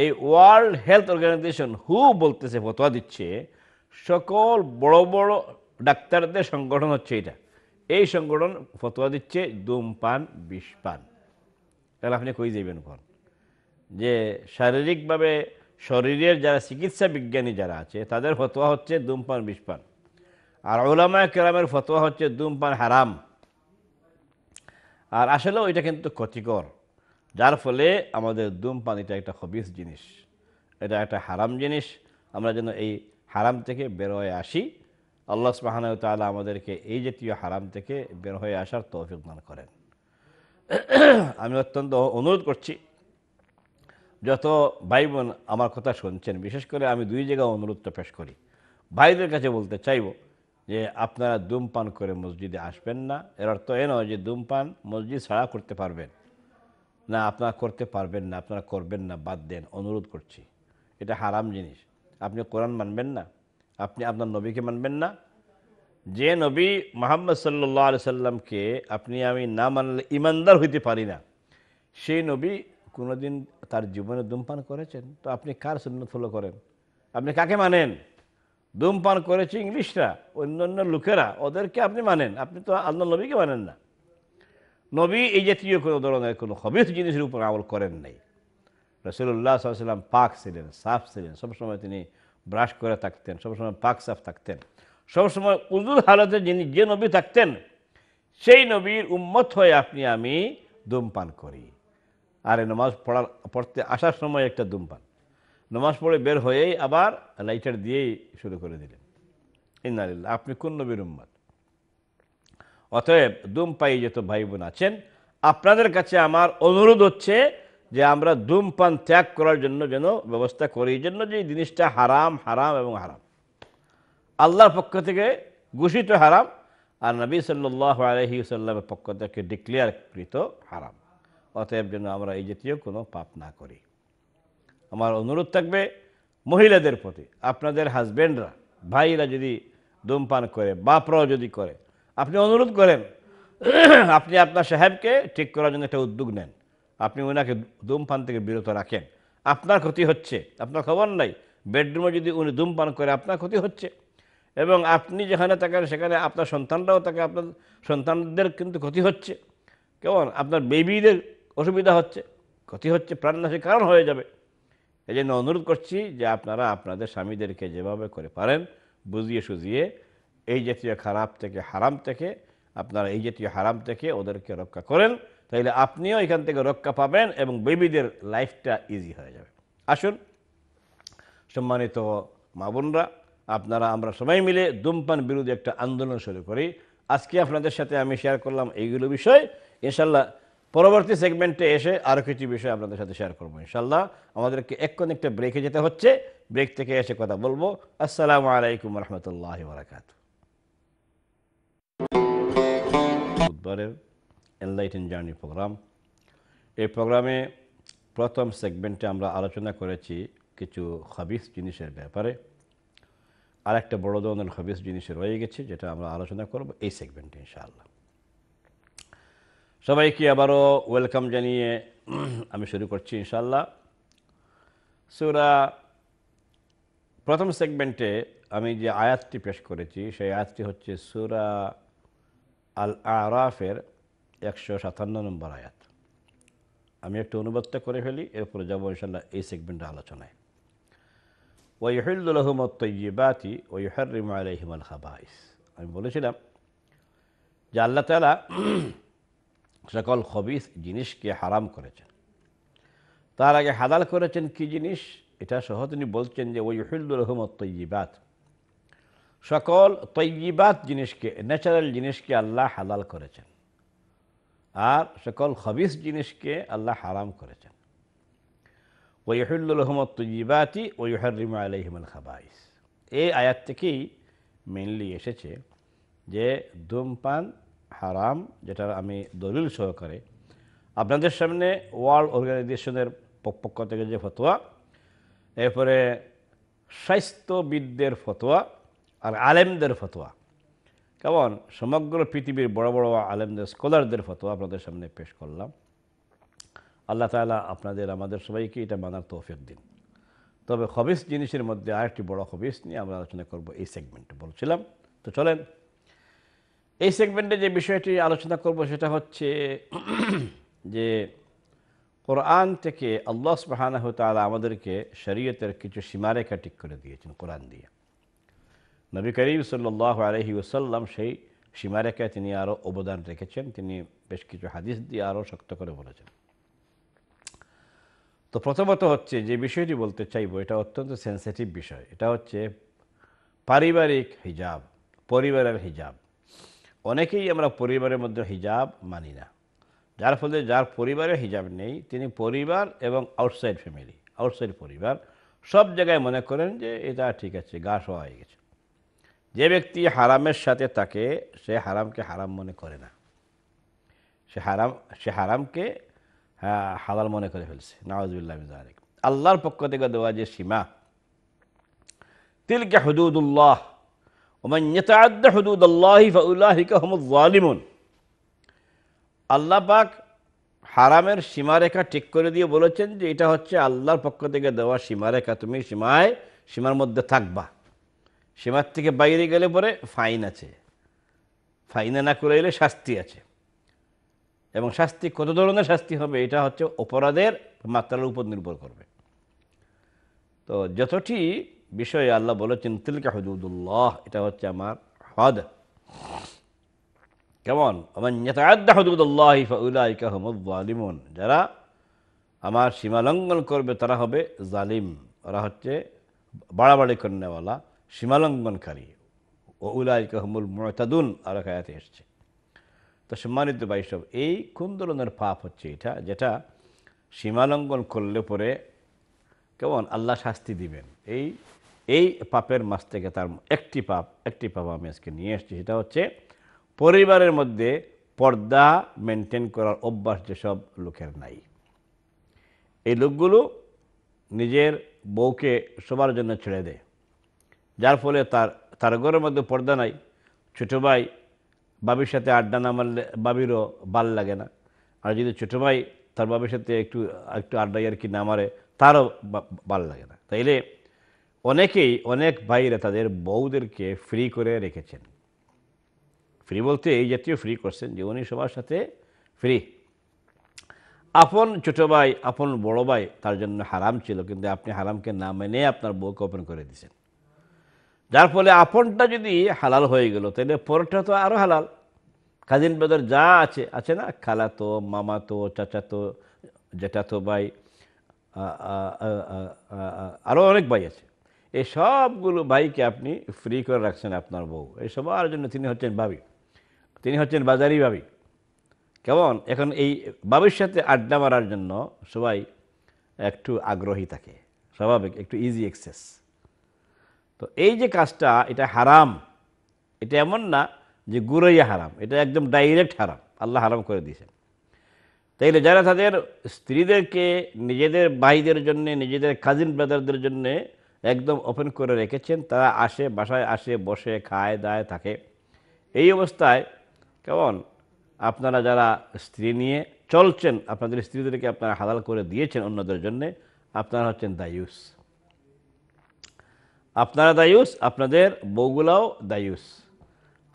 এই ওয়ার্ল্ড হেলথ অর্গানাইজেশন হু বলতেছে ফতোয়া দিচ্ছে সকল বড় বড় ডাক্তারদের সংগঠন হচ্ছে এটা এই সংগঠন ফতোয়া দিচ্ছে ধূমপান বিষপান তাহলে আপনি কই যাবেন কোন যে শারীরিকভাবে শরীরের যারা চিকিৎসা বিজ্ঞানী যারা আছে তাদের ফতোয়া হচ্ছে ধূমপান বিষপান আর ওলামা কেরামের ফতোয়া হচ্ছে ধূমপান হারাম আর আসলেও এটা কিন্তু ক্ষতিকর যার ফলে আমাদের ধূমপান এটা একটা হবিস জিনিস এটা একটা হারাম জিনিস আমরা যেন এই হারাম থেকে বের হয়ে আসি আল্লাহ স্মাহান তালা আমাদেরকে এই জাতীয় হারাম থেকে বের হয়ে আসার তৌফিক দান করেন আমি অত্যন্ত অনুরোধ করছি যত ভাই বোন আমার কথা শুনছেন বিশেষ করে আমি দুই জায়গায় অনুরোধটা পেশ করি ভাইদের কাছে বলতে চাইব যে আপনারা ধূমপান করে মসজিদে আসবেন না এর অর্থ এ নয় যে ধূমপান মসজিদ ছাড়া করতে পারবেন না আপনারা করতে পারবেন না আপনারা করবেন না বাদ দেন অনুরোধ করছি এটা হারাম জিনিস আপনি কোরআন মানবেন না আপনি আপনার নবীকে মানবেন না যে নবী মোহাম্মদ সাল্লাহ আলি সাল্লামকে আপনি আমি না মানলে ইমানদার হইতে পারি না সেই নবী কোনোদিন তার জীবনে ধূমপান করেছেন তো আপনি কার সুন্নত ফলো করেন আপনি কাকে মানেন ধূমপান করেছে ইংলিশরা অন্যান্য লোকেরা ওদেরকে আপনি মানেন আপনি তো আল্লাহ নবীকে মানেন না নবী এই জাতীয় কোনো ধরনের কোনো হবিস জিনিসের উপর আমল করেন নাই রসুল্লাহ সাল্লাম পাক ছিলেন সাফ ছিলেন সবসময় তিনি ব্রাশ করে থাকতেন সবসময় পাক সাফ থাকতেন সবসময় উজুর হালতে যিনি যে নবী থাকতেন সেই নবীর উম্মত হয়ে আপনি আমি ধূমপান করি আর নামাজ পড়ার পড়তে আসার সময় একটা ধূমপান নমাজ পড়ে বের হয়েই আবার লাইটার দিয়েই শুরু করে দিলেন ইন্নালিল্লা আপনি কোন নবীর উম্মাদ অতএব পাই যত ভাই বোন আছেন আপনাদের কাছে আমার অনুরোধ হচ্ছে যে আমরা ধূমপান ত্যাগ করার জন্য যেন ব্যবস্থা করি এই জন্য যে জিনিসটা হারাম হারাম এবং হারাম আল্লাহর পক্ষ থেকে ঘোষিত হারাম আর নবী সাল্লাহ আলহি সাল্লামের পক্ষ থেকে ডিক্লেয়ারকৃত হারাম অতএব যেন আমরা এই জাতীয় কোনো পাপ না করি আমার অনুরোধ থাকবে মহিলাদের প্রতি আপনাদের হাজব্যান্ডরা ভাইরা যদি ধূমপান করে বাপরাও যদি করে আপনি অনুরোধ করেন আপনি আপনার সাহেবকে ঠিক করার জন্য একটা উদ্যোগ নেন আপনি ওনাকে ধূমপান থেকে বিরত রাখেন আপনার ক্ষতি হচ্ছে আপনার খবর নাই বেডরুমে যদি উনি ধূমপান করে আপনার ক্ষতি হচ্ছে এবং আপনি যেখানে থাকেন সেখানে আপনার সন্তানরাও তাকে আপনার সন্তানদের কিন্তু ক্ষতি হচ্ছে কেমন আপনার বেবিদের অসুবিধা হচ্ছে ক্ষতি হচ্ছে প্রাণনাশের কারণ হয়ে যাবে এই জন্য অনুরোধ করছি যে আপনারা আপনাদের স্বামীদেরকে যেভাবে করে পারেন বুঝিয়ে সুঝিয়ে এই জাতীয় খারাপ থেকে হারাম থেকে আপনারা এই জাতীয় হারাম থেকে ওদেরকে রক্ষা করেন তাইলে আপনিও এখান থেকে রক্ষা পাবেন এবং বেবিদের লাইফটা ইজি হয়ে যাবে আসুন সম্মানিত মাবুনরা আপনারা আমরা সবাই মিলে ধূমপান বিরুদ্ধে একটা আন্দোলন শুরু করি আজকে আপনাদের সাথে আমি শেয়ার করলাম এইগুলো বিষয় ইনশাল্লাহ পরবর্তী সেগমেন্টে এসে আরও কিছু বিষয় আপনাদের সাথে শেয়ার করবো ইনশাল্লাহ আমাদেরকে এক্ষণ একটা ব্রেকে যেতে হচ্ছে ব্রেক থেকে এসে কথা বলবো আসসালামু আলাইকুম রহমতুল্লাহ বারাকাত বুধবারের এনলাইটেন জার্নি প্রোগ্রাম এই প্রোগ্রামে প্রথম সেগমেন্টে আমরা আলোচনা করেছি কিছু হাবিস জিনিসের ব্যাপারে আর একটা বড় ধরনের হাবিস জিনিস রয়ে গেছে যেটা আমরা আলোচনা করব এই সেগমেন্টে ইনশাআল্লাহ সবাইকে আবারও ওয়েলকাম জানিয়ে আমি শুরু করছি ইনশাল্লাহ সুরা প্রথম সেগমেন্টে আমি যে আয়াতটি পেশ করেছি সেই আয়াতটি হচ্ছে সুরা আল আরাফের একশো সাতান্ন নম্বর আয়াত আমি একটু অনুবাদ করে ফেলি এরপরে যাবো ইনশাল্লাহ এই সেগমেন্টের আলোচনায় ওয়াইহুল্লাহমতবাতি ওয়াইহারিম আলহিম আল হাবাইস আমি বলেছিলাম যে আল্লাহ তালা সকল খবিস জিনিসকে হারাম করেছেন তার আগে হাদাল করেছেন কি জিনিস এটা সহ তিনি বলছেন যে ওই হিল্লুর রহমত তৈবাত সকল তৈবাত জিনিসকে ন্যাচারাল জিনিসকে আল্লাহ হালাল করেছেন আর সকল খবিস জিনিসকে আল্লাহ হারাম করেছেন ওই ওয়াহিল্লুল রহমত তৈবাতি ওয়াহরিমা আলহিমুল খাবাইস এই আয়াত থেকেই মেনলি এসেছে যে ধূমপান হারাম যেটার আমি দলিল সহকারে আপনাদের সামনে ওয়ার্ল্ড অর্গানাইজেশনের পক্ষ থেকে যে ফতোয়া এরপরে স্বাস্থ্যবিদদের ফতোয়া আর আলেমদের ফতোয়া কেমন সমগ্র পৃথিবীর বড় বড় আলেমদের স্কলারদের ফতোয়া আপনাদের সামনে পেশ করলাম আল্লাহ তালা আপনাদের আমাদের সবাইকে এটা মানার তৌফিক দিন তবে হবিস জিনিসের মধ্যে আরেকটি বড় হবিস নিয়ে আমরা আলোচনা করব এই সেগমেন্টে বলছিলাম তো চলেন এই সেগমেন্টে যে বিষয়টি আলোচনা করব সেটা হচ্ছে যে কোরআন থেকে আল্লাহ সুবাহানাহ তালা আমাদেরকে শরীয়তের কিছু সীমারেখা ঠিক করে দিয়েছেন কোরআন দিয়ে নবী করিম সাল্লাহ আলহি ওসাল্লাম সেই সীমারেখায় তিনি আরও অবদান রেখেছেন তিনি বেশ কিছু হাদিস দিয়ে আরও শক্ত করে বলেছেন তো প্রথমত হচ্ছে যে বিষয়টি বলতে চাইব এটা অত্যন্ত সেন্সিটিভ বিষয় এটা হচ্ছে পারিবারিক হিজাব পরিবারের হিজাব অনেকেই আমরা পরিবারের মধ্যে হিজাব মানি না যার ফলে যার পরিবারে হিজাব নেই তিনি পরিবার এবং আউটসাইড ফ্যামিলি আউটসাইড পরিবার সব জায়গায় মনে করেন যে এটা ঠিক আছে গা শোয়া হয়ে গেছে যে ব্যক্তি হারামের সাথে থাকে সে হারামকে হারাম মনে করে না সে হারাম সে হারামকে হ্যাঁ, হালাল মনে করে ফেলছে নওয়াজবিল্লাহ আল্লাহর পক্ষ থেকে দেওয়া যে সীমা তিলকে হদুদুল্লাহ ওমান ইয়াতাআদ্দা হুদুদাল্লাহি ফাউলাহিকা হুমুল জালিমুন আল্লাহ পাক হারামের সীমারেখা ঠিক করে দিয়ে বলেছেন যে এটা হচ্ছে আল্লাহর পক্ষ থেকে দেওয়া সীমারেখা তুমি সীমায় সীমার মধ্যে থাকবা সীমার থেকে বাইরে গেলে পরে ফাইন আছে ফাইনে না করে এলে শাস্তি আছে এবং শাস্তি কত ধরনের শাস্তি হবে এটা হচ্ছে অপরাধের মাত্রার উপর নির্ভর করবে তো যতটি বিষয়ে আল্লাহ বলেছেন তিলকা হজুদুল্লাহ এটা হচ্ছে আমার হদ কেমন আমার যারা আমার সীমা লঙ্ঘন করবে তারা হবে জালিম ওরা হচ্ছে বাড়াবাড়ি কন্যাওয়ালা সীমালঙ্ঘনকারী ও উলাই কাহমুল মতাদুন আর খায়াতে এসছে তো সম্মানিত বাইসব এই কোন ধরনের পাপ হচ্ছে এটা যেটা সীমালঙ্ঘন করলে পরে কেমন আল্লাহ শাস্তি দিবেন এই এই পাপের মাছ থেকে তার একটি পাপ একটি পাপ আমি আজকে নিয়ে এসেছি সেটা হচ্ছে পরিবারের মধ্যে পর্দা মেনটেন করার অভ্যাস যেসব লোকের নাই এই লোকগুলো নিজের বউকে সবার জন্য ছেড়ে দেয় যার ফলে তার তার ঘরের মধ্যে পর্দা নাই ছোটো ভাই বাবির সাথে আড্ডা না মারলে বাবিরও ভাল লাগে না আর যদি ছোটো ভাই তার বাবির সাথে একটু একটু আড্ডা আর কি না মারে তারও ভাল লাগে না তাইলে অনেকেই অনেক ভাইরা তাদের বউদেরকে ফ্রি করে রেখেছেন ফ্রি বলতে এই জাতীয় ফ্রি করছেন যে উনি সবার সাথে ফ্রি আপন ছোট ভাই আপন বড় ভাই তার জন্য হারাম ছিল কিন্তু আপনি হারামকে না মেনে আপনার বউকে ওপেন করে দিয়েছেন যার ফলে আপনটা যদি হালাল হয়ে গেল তাহলে পরটা তো আরও হালাল কাজিন বেদর যা আছে আছে না খালাতো মামাতো চাচাতো জেঠাতো ভাই আরও অনেক ভাই আছে এই সবগুলো ভাইকে আপনি ফ্রি করে রাখছেন আপনার বউ এই সবার জন্য তিনি হচ্ছেন ভাবি তিনি হচ্ছেন বাজারি ভাবি কেমন এখন এই বাবির সাথে আড্ডা মারার জন্য সবাই একটু আগ্রহী থাকে স্বাভাবিক একটু ইজি এক্সেস তো এই যে কাজটা এটা হারাম এটা এমন না যে গুরইয়া হারাম এটা একদম ডাইরেক্ট হারাম আল্লাহ হারাম করে দিয়েছেন তাইলে যারা তাদের স্ত্রীদেরকে নিজেদের ভাইদের জন্যে নিজেদের কাজিন ব্রাদারদের জন্যে একদম ওপেন করে রেখেছেন তারা আসে বাসায় আসে বসে খায় দায় থাকে এই অবস্থায় কেমন আপনারা যারা স্ত্রী নিয়ে চলছেন আপনাদের স্ত্রীদেরকে আপনারা হালাল করে দিয়েছেন অন্যদের জন্যে আপনারা হচ্ছেন দায়ুস আপনারা দায়ুস আপনাদের বউগুলাও দায়ুস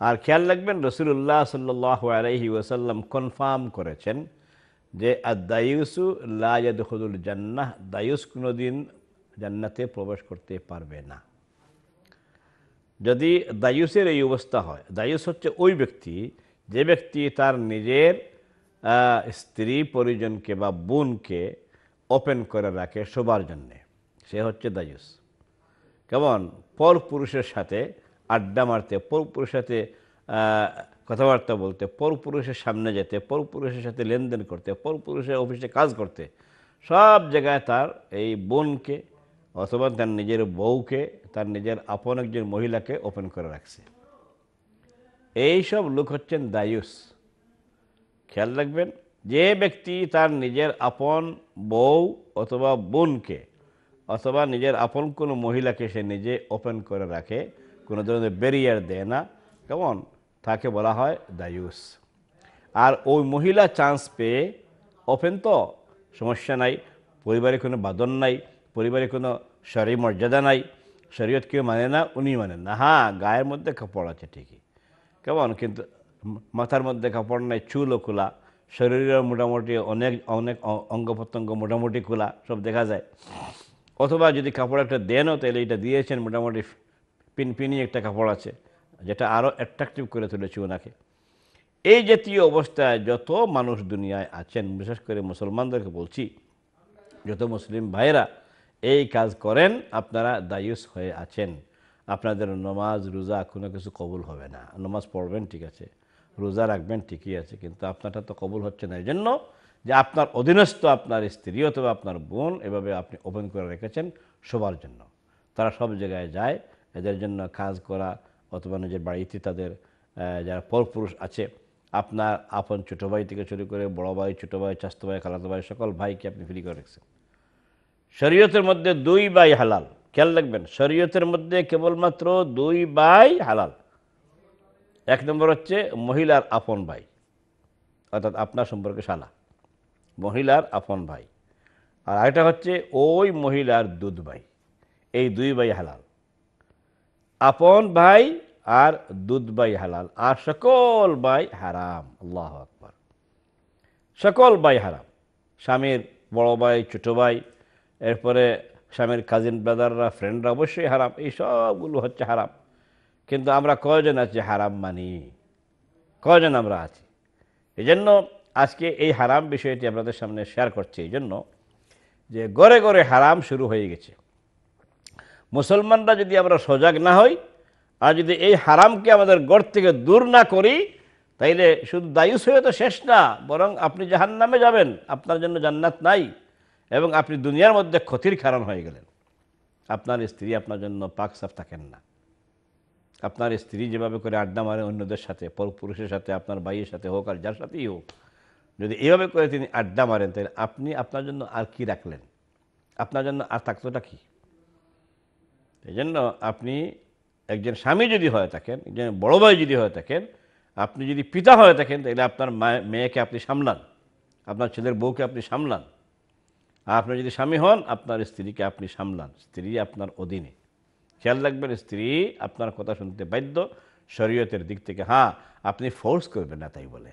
আর খেয়াল রাখবেন রসুল্লাহ সাল্লি ওসাল্লাম কনফার্ম করেছেন যে আর দায়ুসু লাজুল জান্নাহ দায়ুস কোনোদিন জান্নাতে প্রবেশ করতে পারবে না যদি দায়ুসের এই অবস্থা হয় দায়ুস হচ্ছে ওই ব্যক্তি যে ব্যক্তি তার নিজের স্ত্রী পরিজনকে বা বোনকে ওপেন করে রাখে সবার জন্যে সে হচ্ছে দায়ুস কেমন পর পুরুষের সাথে আড্ডা মারতে পর পুরুষের সাথে কথাবার্তা বলতে পর পুরুষের সামনে যেতে পর পুরুষের সাথে লেনদেন করতে পর পুরুষের অফিসে কাজ করতে সব জায়গায় তার এই বোনকে অথবা তার নিজের বউকে তার নিজের আপন একজন মহিলাকে ওপেন করে রাখছে এই সব লোক হচ্ছেন দায়ুস খেয়াল রাখবেন যে ব্যক্তি তার নিজের আপন বউ অথবা বোনকে অথবা নিজের আপন কোনো মহিলাকে সে নিজে ওপেন করে রাখে কোনো ধরনের ব্যারিয়ার দেয় না কেমন তাকে বলা হয় দায়ুস আর ওই মহিলা চান্স পেয়ে ওপেন তো সমস্যা নাই পরিবারে কোনো বাদন নাই পরিবারে কোনো শরীর মর্যাদা নাই শরীয়ত কেউ মানে না উনি মানে না হ্যাঁ গায়ের মধ্যে কাপড় আছে ঠিকই কেমন কিন্তু মাথার মধ্যে কাপড় নাই চুলও খোলা শরীরের মোটামুটি অনেক অনেক অঙ্গ প্রত্যঙ্গ মোটামুটি খোলা সব দেখা যায় অথবা যদি কাপড় একটা দেনও তাহলে এটা দিয়েছেন মোটামুটি পিনপিনি একটা কাপড় আছে যেটা আরও অ্যাট্রাকটিভ করে তুলেছে ওনাকে এই জাতীয় অবস্থায় যত মানুষ দুনিয়ায় আছেন বিশেষ করে মুসলমানদেরকে বলছি যত মুসলিম ভাইরা এই কাজ করেন আপনারা দায়ুস হয়ে আছেন আপনাদের নমাজ রোজা কোনো কিছু কবুল হবে না নমাজ পড়বেন ঠিক আছে রোজা রাখবেন ঠিকই আছে কিন্তু আপনারটা তো কবুল হচ্ছে না এই জন্য যে আপনার অধীনস্থ আপনার স্ত্রী অথবা আপনার বোন এভাবে আপনি ওপেন করে রেখেছেন সবার জন্য তারা সব জায়গায় যায় এদের জন্য কাজ করা অথবা নিজের বাড়িতে তাদের যারা পরপুরুষ আছে আপনার আপন ছোটো ভাই থেকে শুরু করে বড় ভাই ছোটো ভাই চাস্ত ভাই খালাতো ভাই সকল ভাইকে আপনি ফ্রি করে রেখেছেন শরীয়তের মধ্যে দুই বাই হালাল খেয়াল রাখবেন শরীয়তের মধ্যে কেবলমাত্র দুই বাই হালাল এক নম্বর হচ্ছে মহিলার আপন ভাই অর্থাৎ আপনার সম্পর্কে শালা মহিলার আপন ভাই আর আরেকটা হচ্ছে ওই মহিলার দুধ ভাই এই দুই ভাই হালাল আপন ভাই আর দুধ ভাই হালাল আর সকল ভাই হারাম আল্লাহ আকবর সকল ভাই হারাম স্বামীর বড় ভাই ছোটো ভাই এরপরে স্বামীর কাজিন ব্রাদাররা ফ্রেন্ডরা অবশ্যই হারাম এই সবগুলো হচ্ছে হারাম কিন্তু আমরা কয়জন আছি হারাম মানি কয়জন আমরা আছি এই জন্য আজকে এই হারাম বিষয়টি আপনাদের সামনে শেয়ার করছি এই জন্য যে গড়ে গড়ে হারাম শুরু হয়ে গেছে মুসলমানরা যদি আমরা সজাগ না হই আর যদি এই হারামকে আমাদের গড় থেকে দূর না করি তাইলে শুধু দায়ুস হয়ে তো শেষ না বরং আপনি জাহান নামে যাবেন আপনার জন্য জান্নাত নাই এবং আপনি দুনিয়ার মধ্যে ক্ষতির কারণ হয়ে গেলেন আপনার স্ত্রী আপনার জন্য পাক সাফ থাকেন না আপনার স্ত্রী যেভাবে করে আড্ডা মারে অন্যদের সাথে পুরুষের সাথে আপনার ভাইয়ের সাথে হোক আর যার সাথেই হোক যদি এভাবে করে তিনি আড্ডা মারেন তাহলে আপনি আপনার জন্য আর কি রাখলেন আপনার জন্য আর থাকতোটা কী এই জন্য আপনি একজন স্বামী যদি হয়ে থাকেন একজন বড়ো ভাই যদি হয়ে থাকেন আপনি যদি পিতা হয়ে থাকেন তাহলে আপনার মেয়েকে আপনি সামলান আপনার ছেলের বউকে আপনি সামলান আপনি যদি স্বামী হন আপনার স্ত্রীকে আপনি সামলান স্ত্রী আপনার অধীনে খেয়াল রাখবেন স্ত্রী আপনার কথা শুনতে বাধ্য শরীয়তের দিক থেকে হ্যাঁ আপনি ফোর্স করবেন না তাই বলে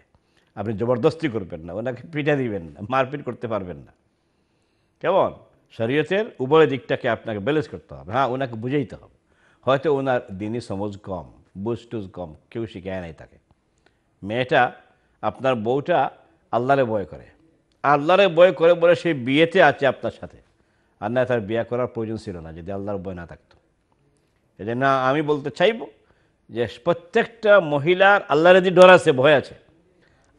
আপনি জবরদস্তি করবেন না ওনাকে পিঠা দিবেন না মারপিট করতে পারবেন না কেমন শরীয়তের উভয় দিকটাকে আপনাকে ব্যালেন্স করতে হবে হ্যাঁ ওনাকে বুঝাইতে হবে হয়তো ওনার দিনই সমজ কম বুঝটুজ কম কেউ শিখায় নাই তাকে মেয়েটা আপনার বউটা আল্লাহরে ভয় করে আল্লাহরে বয় করে বলে সে বিয়েতে আছে আপনার সাথে আর না তার বিয়ে করার প্রয়োজন ছিল না যদি আল্লাহর বয় না থাকতো এই না আমি বলতে চাইব যে প্রত্যেকটা মহিলার আল্লাহরে যদি ডর আছে ভয় আছে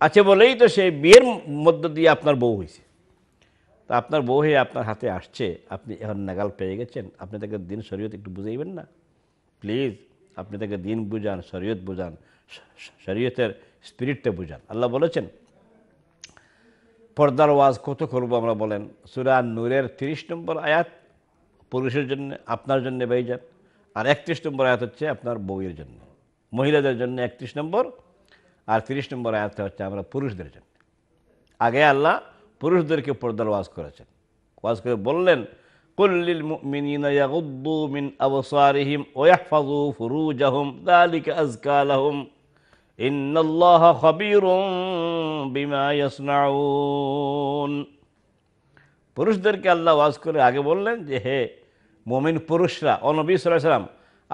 আছে বলেই তো সে বিয়ের মধ্য দিয়ে আপনার বউ হয়েছে তা আপনার বউ হয়ে আপনার হাতে আসছে আপনি এখন নাগাল পেয়ে গেছেন আপনি তাকে দিন শরীয়ত একটু বুঝাইবেন না প্লিজ আপনি তাকে দিন বুঝান শরীয়ত বুঝান শরীয়তের স্পিরিটটা বুঝান আল্লাহ বলেছেন পর্দার ওয়াজ কত করব আমরা বলেন সুরা নূরের তিরিশ নম্বর আয়াত পুরুষের জন্য আপনার জন্য ভাইজান আর একত্রিশ নম্বর আয়াত হচ্ছে আপনার বউয়ের জন্য মহিলাদের জন্য একত্রিশ নম্বর আর তিরিশ নম্বর আয়াত হচ্ছে আমরা পুরুষদের জন্য আগে আল্লাহ পুরুষদেরকে পর্দার ওয়াজ করেছেন ওয়াজ করে বললেন কুল্লিল মুমিনিনা মিন আবসারিহিম ওয়া ফুরুজাহুম যালিকা আযকা লাহুম ইন্নাল্লাহ খবিরুম বিমা ইয়াসনাউন পুরুষদেরকে আল্লাহ ওয়াজ করে আগে বললেন যে হে মমিন পুরুষরা অনবী সাল্লাম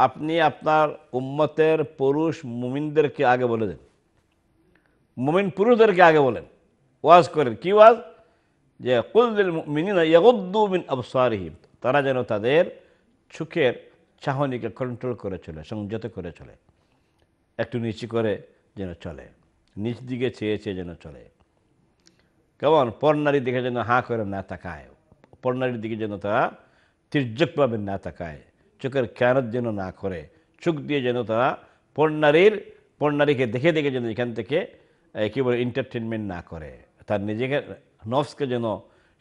আপনি আপনার উম্মতের পুরুষ মুমিনদেরকে আগে বলে দেন মুমিন পুরুষদেরকে আগে বলেন ওয়াজ করেন কি ওয়াজ যে কুলদিল মিনিনা ইয়াগুদ্দু মিন তারা যেন তাদের চোখের চাহনিকে কন্ট্রোল করে চলে সংযত করে চলে একটু নিচু করে যেন চলে নিচ দিকে চেয়ে চেয়ে যেন চলে কেমন পর্নারীর দিকে যেন হাঁ করে না তাকায় পর্নারীর দিকে যেন তারা তির্যকভাবে না তাকায় চোখের খেয়ানত যেন না করে চোখ দিয়ে যেন তারা পর্নারীর পর্নারীকে দেখে দেখে যেন এখান থেকে কী বলে এন্টারটেনমেন্ট না করে তার নিজেকে নফসকে যেন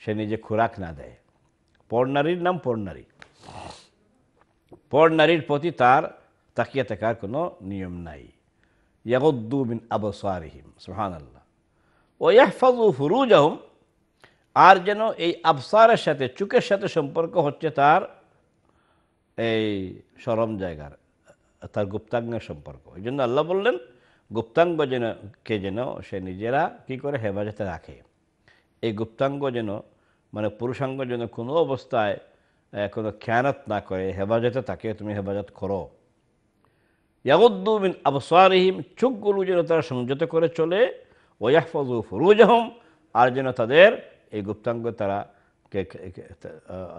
সে নিজে খোরাক না দেয় পর্নারীর নাম পর্নারী পর্নারীর প্রতি তার তাকিয়ে থাকার কোনো নিয়ম নাই ইয়াগদ্দু বিন আবসারিহিম আল্লাহ ও ইয়াহফাজু ফুরুজ আহম আর যেন এই আবসারের সাথে চুকের সাথে সম্পর্ক হচ্ছে তার এই সরম জায়গার তার গুপ্তাঙ্গের সম্পর্ক এই জন্য আল্লাহ বললেন গুপ্তাঙ্গ যেন কে যেন সে নিজেরা কি করে হেফাজতে রাখে এই গুপ্তাঙ্গ যেন মানে পুরুষাঙ্গ যেন কোনো অবস্থায় কোনো খেয়ানত না করে হেফাজতে তাকে তুমি হেফাজত করো ইয়াগুদ্দু মিন চোখগুলো যেন তারা সংযত করে চলে ওয়াহফাজু ফরুজাহম আর যেন তাদের এই গুপ্তাঙ্গ তারা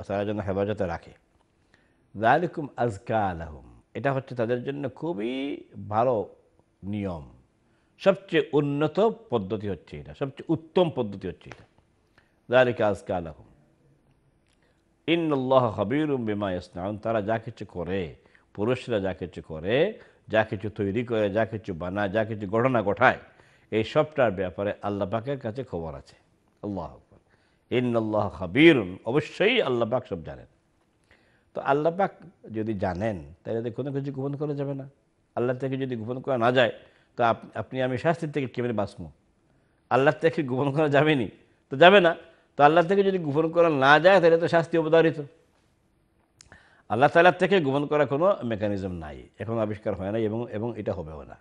তারা যেন হেফাজতে রাখে দালিকুম আজকা আলহম এটা হচ্ছে তাদের জন্য খুবই ভালো নিয়ম সবচেয়ে উন্নত পদ্ধতি হচ্ছে এটা সবচেয়ে উত্তম পদ্ধতি হচ্ছে এটা দালিকা আজকা আলহম ইন্নল্লাহ হবিরুম বিমা ইসনাম তারা যা কিছু করে পুরুষরা যা কিছু করে যা কিছু তৈরি করে যা কিছু বানায় যা কিছু ঘটনা ঘটায় এই সবটার ব্যাপারে আল্লাহ পাকের কাছে খবর আছে আল্লাহ ইন্নআল্লাহ খাবিরুন অবশ্যই আল্লাহ পাক সব জানেন তো আল্লাহ পাক যদি জানেন তাহলে তো কোনো কিছু গোপন করা যাবে না আল্লাহ থেকে যদি গোপন করা না যায় তো আপনি আমি শাস্তির থেকে কেমন বাঁচব আল্লাহ থেকে গোপন করা যাবে তো যাবে না তো আল্লাহ থেকে যদি গোপন করা না যায় তাহলে তো শাস্তি অবধারিত আল্লাহ তালার থেকে গোপন করা কোনো মেকানিজম নাই এখন আবিষ্কার হয় নাই এবং এবং এটা হবেও না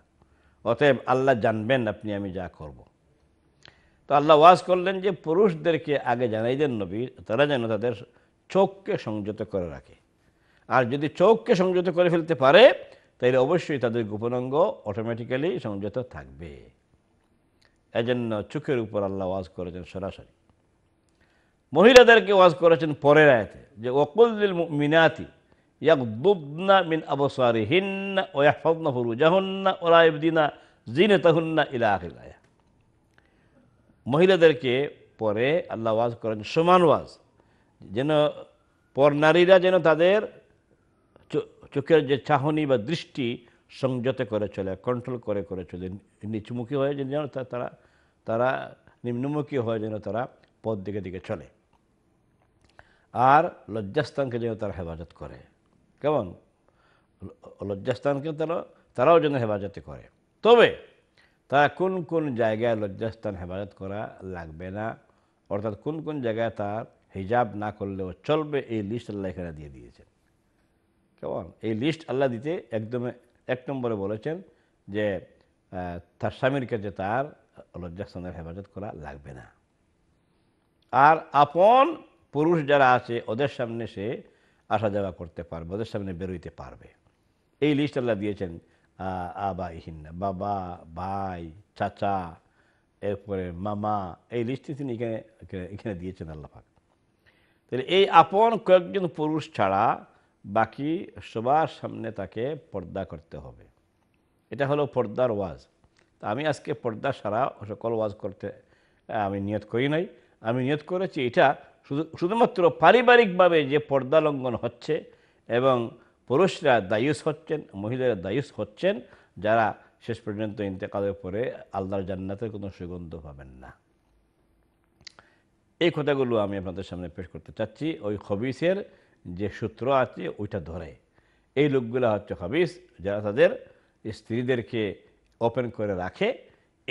অতএব আল্লাহ জানবেন আপনি আমি যা করব। তো আল্লাহ ওয়াজ করলেন যে পুরুষদেরকে আগে জানাই দেন নবী তারা যেন তাদের চোখকে সংযত করে রাখে আর যদি চোখকে সংযত করে ফেলতে পারে তাহলে অবশ্যই তাদের গোপনাঙ্গ অটোমেটিক্যালি সংযত থাকবে এজন্য চোখের উপর আল্লাহ ওয়াজ করেছেন সরাসরি মহিলাদেরকে ওয়াজ করেছেন পরের আয়তে যে অকুল মিনাতি ইয়াকদুবনা মিন আবসারি হিন্না ও ইয়াহফাদনা ফুরুজাহুন্না ওলা ইবদিনা জিনে তাহুন্না ইলা আখিল মহিলাদেরকে পরে আল্লাহ ওয়াজ করেন সমান ওয়াজ যেন পর নারীরা যেন তাদের চোখের যে চাহনি বা দৃষ্টি সংযত করে চলে কন্ট্রোল করে করে চলে নিচুমুখী হয়ে যেন যেন তারা তারা নিম্নমুখী হয়ে যেন তারা পথ দিকে দিকে চলে আর লজ্জাস্তানকে যেন তারা হেফাজত করে কেমন লজ্জাস্থানকে তারা তারাও যেন হেফাজতে করে তবে তারা কোন কোন জায়গায় লজ্জাস্থান হেফাজত করা লাগবে না অর্থাৎ কোন কোন জায়গায় তার হিজাব না করলেও চলবে এই লিস্ট আল্লাহ এখানে দিয়ে দিয়েছেন কেমন এই লিস্ট আল্লাহ দিতে একদমে এক নম্বরে বলেছেন যে তার স্বামীর কাছে তার লজ্জাস্থানের হেফাজত করা লাগবে না আর আপন পুরুষ যারা আছে ওদের সামনে সে আসা যাওয়া করতে পারবে ওদের সামনে বেরোইতে পারবে এই লিস্ট আল্লাহ দিয়েছেন আবা ইহিন্না বাবা ভাই চাচা এরপরে মামা এই লিস্টটি তিনি এখানে এখানে দিয়েছেন আল্লাহাক তাহলে এই আপন কয়েকজন পুরুষ ছাড়া বাকি সবার সামনে তাকে পর্দা করতে হবে এটা হলো পর্দার ওয়াজ তা আমি আজকে পর্দা সারা সকল ওয়াজ করতে আমি নিয়ত করি নাই আমি নিয়ত করেছি এটা শুধু শুধুমাত্র পারিবারিকভাবে যে পর্দা লঙ্ঘন হচ্ছে এবং পুরুষরা দায়ুস হচ্ছেন মহিলারা দায়ুস হচ্ছেন যারা শেষ পর্যন্ত ইন্তেকালের পরে আল্লাহর জান্নাতের কোনো সুগন্ধ পাবেন না এই কথাগুলো আমি আপনাদের সামনে পেশ করতে চাচ্ছি ওই খবিসের যে সূত্র আছে ওইটা ধরে এই লোকগুলো হচ্ছে হবিস যারা তাদের স্ত্রীদেরকে ওপেন করে রাখে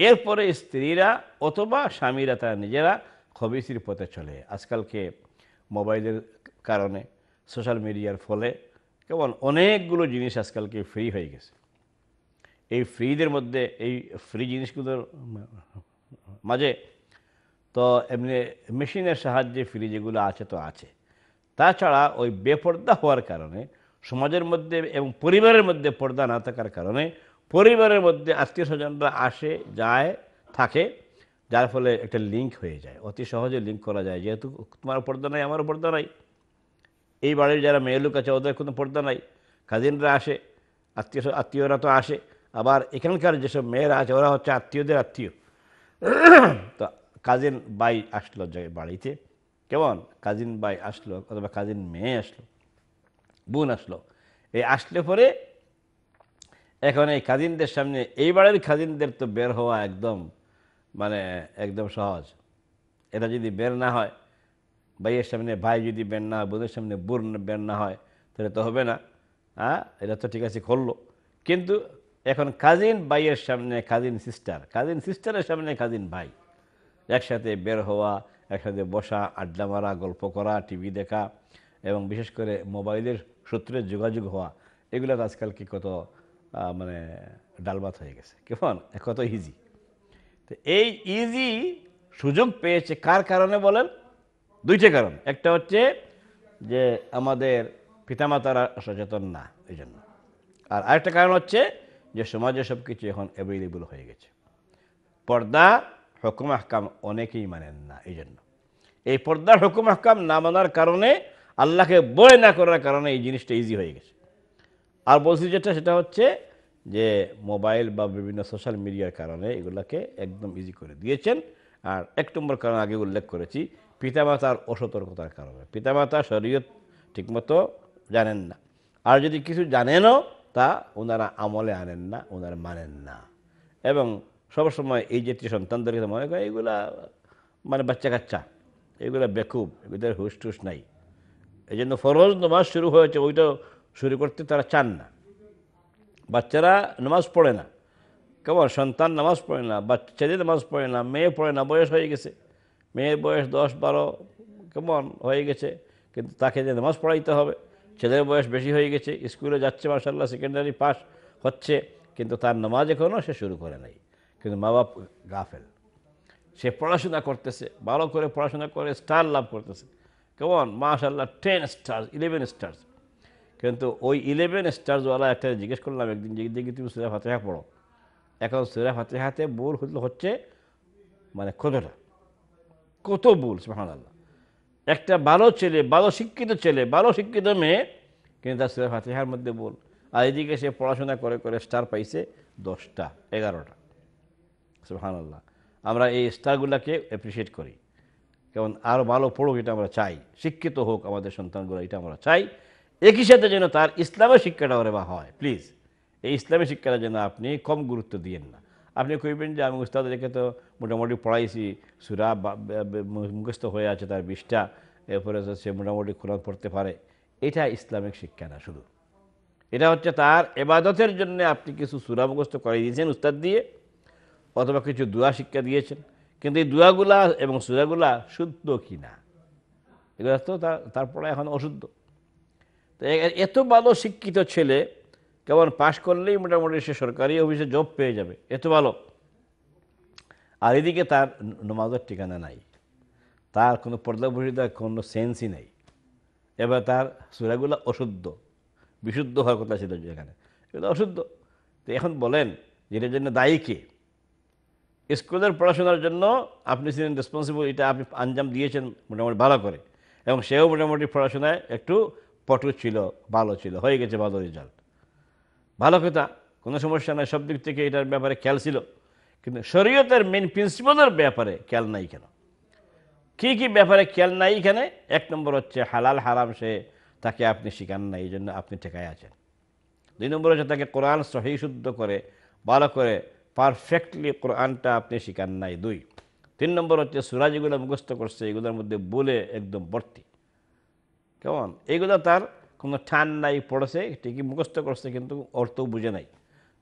এরপরে স্ত্রীরা অথবা স্বামীরা তারা নিজেরা খবিসির পথে চলে আজকালকে মোবাইলের কারণে সোশ্যাল মিডিয়ার ফলে কেমন অনেকগুলো জিনিস আজকালকে ফ্রি হয়ে গেছে এই ফ্রিদের মধ্যে এই ফ্রি জিনিসগুলোর মাঝে তো এমনি মেশিনের সাহায্যে ফ্রি যেগুলো আছে তো আছে তাছাড়া ওই বেপর্দা হওয়ার কারণে সমাজের মধ্যে এবং পরিবারের মধ্যে পর্দা না থাকার কারণে পরিবারের মধ্যে আত্মীয় স্বজনরা আসে যায় থাকে যার ফলে একটা লিঙ্ক হয়ে যায় অতি সহজে লিঙ্ক করা যায় যেহেতু তোমার পর্দা নাই আমারও পর্দা নাই এই বাড়ির যারা মেয়ে লোক আছে ওদের কোনো পর্দা নাই কাজিনরা আসে আত্মীয় আত্মীয়রা তো আসে আবার এখানকার যেসব মেয়েরা আছে ওরা হচ্ছে আত্মীয়দের আত্মীয় তো কাজিন বাই আসলো বাড়িতে কেমন কাজিন বাই আসলো অথবা কাজিন মেয়ে আসলো বোন আসলো এই আসলে পরে এখন এই কাজিনদের সামনে এই বাড়ির কাজিনদের তো বের হওয়া একদম মানে একদম সহজ এটা যদি বের না হয় ভাইয়ের সামনে ভাই যদি বের না হয় বোধের সামনে বোর বের না হয় তাহলে তো হবে না হ্যাঁ এটা তো ঠিক আছে করলো কিন্তু এখন কাজিন ভাইয়ের সামনে কাজিন সিস্টার কাজিন সিস্টারের সামনে কাজিন ভাই একসাথে বের হওয়া একসাথে বসা আড্ডা মারা গল্প করা টিভি দেখা এবং বিশেষ করে মোবাইলের সূত্রে যোগাযোগ হওয়া এগুলো আজকাল কি কত মানে ডালবাত হয়ে গেছে কেমন কত ইজি তো এই ইজি সুযোগ পেয়েছে কার কারণে বলেন দুইটা কারণ একটা হচ্ছে যে আমাদের পিতামাতারা সচেতন না এই জন্য আর আরেকটা কারণ হচ্ছে যে সমাজে সব কিছু এখন অ্যাভেলেবল হয়ে গেছে পর্দা হকুম আহকাম অনেকেই মানেন না এই জন্য এই পর্দার হকুম আহকাম না মানার কারণে আল্লাহকে বয় না করার কারণে এই জিনিসটা ইজি হয়ে গেছে আর বলছি যেটা সেটা হচ্ছে যে মোবাইল বা বিভিন্ন সোশ্যাল মিডিয়ার কারণে এগুলাকে একদম ইজি করে দিয়েছেন আর এক নম্বর কারণ আগে উল্লেখ করেছি পিতামাতার অসতর্কতার কারণে পিতামাতা শরীয়ত ঠিকমতো জানেন না আর যদি কিছু জানেনও তা ওনারা আমলে আনেন না ওনারা মানেন না এবং সবসময় এই জাতীয় সন্তানদেরকে মনে করে এগুলা মানে বাচ্চা কাচ্চা এগুলো বেকুব এদের হুস টুস নাই এই জন্য ফরজ নমাজ শুরু হয়েছে ওইটা শুরু করতে তারা চান না বাচ্চারা নামাজ পড়ে না কেমন সন্তান নামাজ পড়ে না বাচ্চা ছেলে নামাজ পড়ে না মেয়ে পড়ে না বয়স হয়ে গেছে মেয়ের বয়স দশ বারো কেমন হয়ে গেছে কিন্তু তাকে যে নামাজ পড়াইতে হবে ছেলের বয়স বেশি হয়ে গেছে স্কুলে যাচ্ছে মার্শাল্লাহ সেকেন্ডারি পাস হচ্ছে কিন্তু তার নামাজ এখনও সে শুরু করে নাই কিন্তু মা বাপ গাফেল সে পড়াশোনা করতেছে ভালো করে পড়াশোনা করে স্টার লাভ করতেছে কেমন মাশাল্লাহ টেন স্টার ইলেভেন স্টার্স কিন্তু ওই ইলেভেন স্টারওয়ালা একটা জিজ্ঞেস করলাম একদিন যে দেখি তুমি সুরা ফাতেহা পড়ো এখন সুরা ফাতেহাতে ভুল হচ্ছে মানে কতটা কত বোল সুহান আল্লাহ একটা ভালো ছেলে ভালো শিক্ষিত ছেলে ভালো শিক্ষিত মেয়ে কিন্তু তার সুরা ফাতেহার মধ্যে বোল আর এদিকে সে পড়াশোনা করে করে স্টার পাইছে দশটা এগারোটা সুহান আল্লাহ আমরা এই স্টারগুলোকে অ্যাপ্রিসিয়েট করি কেমন আরও ভালো পড়ুক এটা আমরা চাই শিক্ষিত হোক আমাদের সন্তানগুলো এটা আমরা চাই একই সাথে যেন তার ইসলামের শিক্ষাটাও নেওয়া হয় প্লিজ এই ইসলামের শিক্ষাটা যেন আপনি কম গুরুত্ব দিয়েন না আপনি কইবেন যে আমি উস্তাদ রেখে তো মোটামুটি পড়াইছি সুরা মুখস্থ হয়ে আছে তার বিষটা এরপরে সে মোটামুটি খোলা পড়তে পারে এটা ইসলামিক শিক্ষা না শুধু এটা হচ্ছে তার এবাদতের জন্য আপনি কিছু সুরা মুখস্থ করে দিয়েছেন উস্তাদ দিয়ে অথবা কিছু দোয়া শিক্ষা দিয়েছেন কিন্তু এই দোয়াগুলা এবং সুরাগুলা শুদ্ধ কি না এগুলো তো তার তারপরে এখন অশুদ্ধ তো এত ভালো শিক্ষিত ছেলে কেমন পাশ করলেই মোটামুটি সে সরকারি অফিসে জব পেয়ে যাবে এত ভালো আর এদিকে তার নমাজের ঠিকানা নাই তার কোনো পর্দাভূষিতার কোনো সেন্সই নাই এবার তার সুরাগুলো অশুদ্ধ বিশুদ্ধ হওয়ার কথা ছিল যেখানে এগুলো অশুদ্ধ তো এখন বলেন যেটার জন্য দায়ী কে স্কুলের পড়াশোনার জন্য আপনি ছিলেন রেসপন্সিবল এটা আপনি আঞ্জাম দিয়েছেন মোটামুটি ভালো করে এবং সেও মোটামুটি পড়াশোনায় একটু পটু ছিল ভালো ছিল হয়ে গেছে ভালো রেজাল্ট ভালো কথা কোনো সমস্যা নাই সব দিক থেকে এটার ব্যাপারে খেয়াল ছিল কিন্তু শরীয়তের মেন প্রিন্সিপালের ব্যাপারে খেয়াল নাই কেন কি কি ব্যাপারে খেয়াল নাই এখানে এক নম্বর হচ্ছে হালাল হারাম সে তাকে আপনি শিখান নাই এই জন্য আপনি ঠেকায় আছেন দুই নম্বর হচ্ছে তাকে কোরআন সহি শুদ্ধ করে ভালো করে পারফেক্টলি কোরআনটা আপনি শিখান নাই দুই তিন নম্বর হচ্ছে সুরাজ যেগুলো মুখস্থ করছে এগুলোর মধ্যে বলে একদম ভর্তি কেমন এইগুলো তার কোনো ঠান নাই পড়েছে ঠিকই মুখস্থ করছে কিন্তু অর্থ বুঝে নাই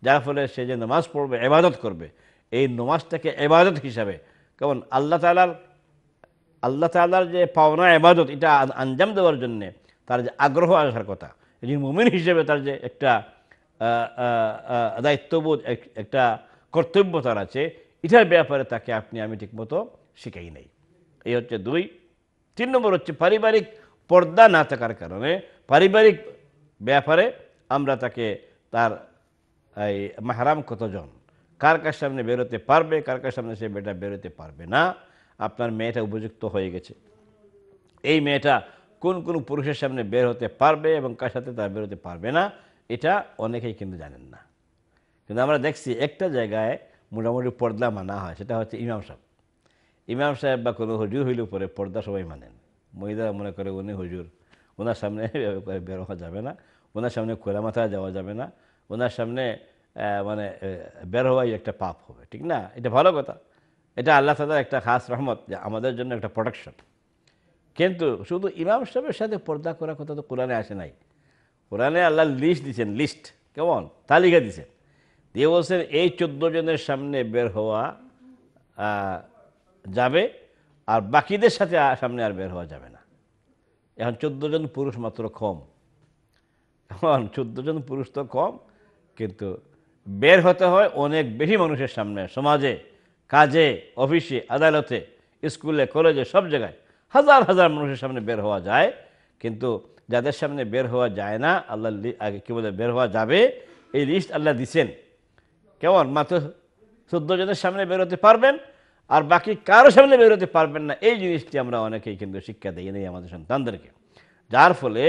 যার ফলে সে যে নামাজ পড়বে এবাদত করবে এই নমাজটাকে এবাদত হিসাবে কেমন আল্লাহ তালার আল্লাহ তালার যে পাওনা এবাদত এটা আঞ্জাম দেওয়ার জন্যে তার যে আগ্রহ আসার কথা এই মুমিন হিসেবে তার যে একটা দায়িত্ববোধ একটা কর্তব্য তার আছে এটার ব্যাপারে তাকে আপনি আমি ঠিকমতো শিখাই নাই এই হচ্ছে দুই তিন নম্বর হচ্ছে পারিবারিক পর্দা না থাকার কারণে পারিবারিক ব্যাপারে আমরা তাকে তার এই মাহারাম কতজন কার কার সামনে বেরোতে পারবে কার কার সামনে সে মেয়েটা বেরোতে পারবে না আপনার মেয়েটা উপযুক্ত হয়ে গেছে এই মেয়েটা কোন কোন পুরুষের সামনে বের হতে পারবে এবং কার সাথে তার বেরোতে পারবে না এটা অনেকেই কিন্তু জানেন না কিন্তু আমরা দেখছি একটা জায়গায় মোটামুটি পর্দা মানা হয় সেটা হচ্ছে ইমাম সাহেব ইমাম সাহেব বা কোনো হজুর হইলে পরে পর্দা সবাই মানেন মহিলারা মনে করে উনি হুজুর ওনার সামনে বের হওয়া যাবে না ওনার সামনে খোলা মাথায় যাওয়া যাবে না ওনার সামনে মানে বের হওয়াই একটা পাপ হবে ঠিক না এটা ভালো কথা এটা আল্লাহ তালার একটা খাস রহমত যে আমাদের জন্য একটা প্রোটেকশন কিন্তু শুধু ইমাম সাহেবের সাথে পর্দা করার কথা তো কোরআনে আসে নাই কোরআনে আল্লাহ লিস্ট দিচ্ছেন লিস্ট কেমন তালিকা দিচ্ছেন দিয়ে বলছেন এই চোদ্দো জনের সামনে বের হওয়া যাবে আর বাকিদের সাথে সামনে আর বের হওয়া যাবে না এখন চোদ্দো জন পুরুষ মাত্র কম এখন চোদ্দো জন পুরুষ তো কম কিন্তু বের হতে হয় অনেক বেশি মানুষের সামনে সমাজে কাজে অফিসে আদালতে স্কুলে কলেজে সব জায়গায় হাজার হাজার মানুষের সামনে বের হওয়া যায় কিন্তু যাদের সামনে বের হওয়া যায় না আল্লাহ আগে কী বলে বের হওয়া যাবে এই লিস্ট আল্লাহ দিছেন কেমন মাত্র চোদ্দো জনের সামনে বের হতে পারবেন আর বাকি কারো সামনে বেরোতে পারবেন না এই জিনিসটি আমরা অনেকেই কিন্তু শিক্ষা দিই নেই আমাদের সন্তানদেরকে যার ফলে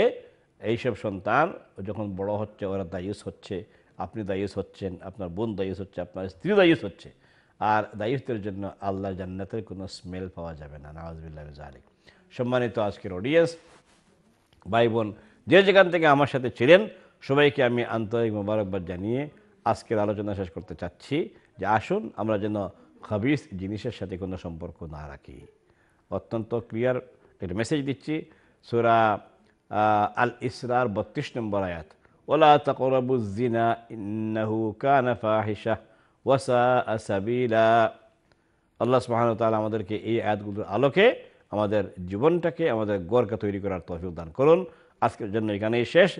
এইসব সন্তান যখন বড় হচ্ছে ওরা দায়ুস হচ্ছে আপনি দায়ুস হচ্ছেন আপনার বোন দায়ুস হচ্ছে আপনার স্ত্রী দায়ুস হচ্ছে আর দায়ুসদের জন্য আল্লাহ জান্নাতের কোনো স্মেল পাওয়া যাবে না নওয়াজবিল্লাহ জালিক সম্মানিত আজকের অডিয়েন্স ভাই বোন যে যেখান থেকে আমার সাথে ছিলেন সবাইকে আমি আন্তরিক মোবারকবাদ জানিয়ে আজকের আলোচনা শেষ করতে চাচ্ছি যে আসুন আমরা যেন খাবিস জিনিসের সাথে কোনো সম্পর্ক না রাখি অত্যন্ত ক্লিয়ার একটা মেসেজ দিচ্ছি সুরা আল ইসরার বত্রিশ নম্বর আয়াত ওলা তকরবু জিনা ইন্নাহু কানাফা হিসা ওয়াসা আসাবিলা আল্লাহ সুহান তালা আমাদেরকে এই আয়াতগুলোর আলোকে আমাদের জীবনটাকে আমাদের গড়কে তৈরি করার তহফিক দান করুন আজকের জন্য এখানেই শেষ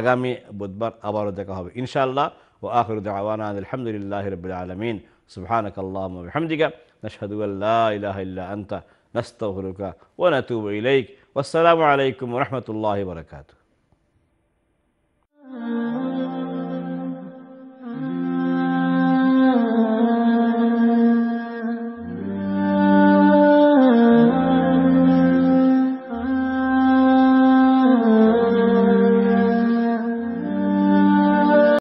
আগামী বুধবার আবারও দেখা হবে ইনশাআল্লাহ ও আখরুদ আওয়ানা আলহামদুলিল্লাহ রবিল আলমিন سبحانك اللهم وبحمدك نشهد أن لا إله إلا أنت نستغفرك ونتوب إليك والسلام عليكم ورحمة الله وبركاته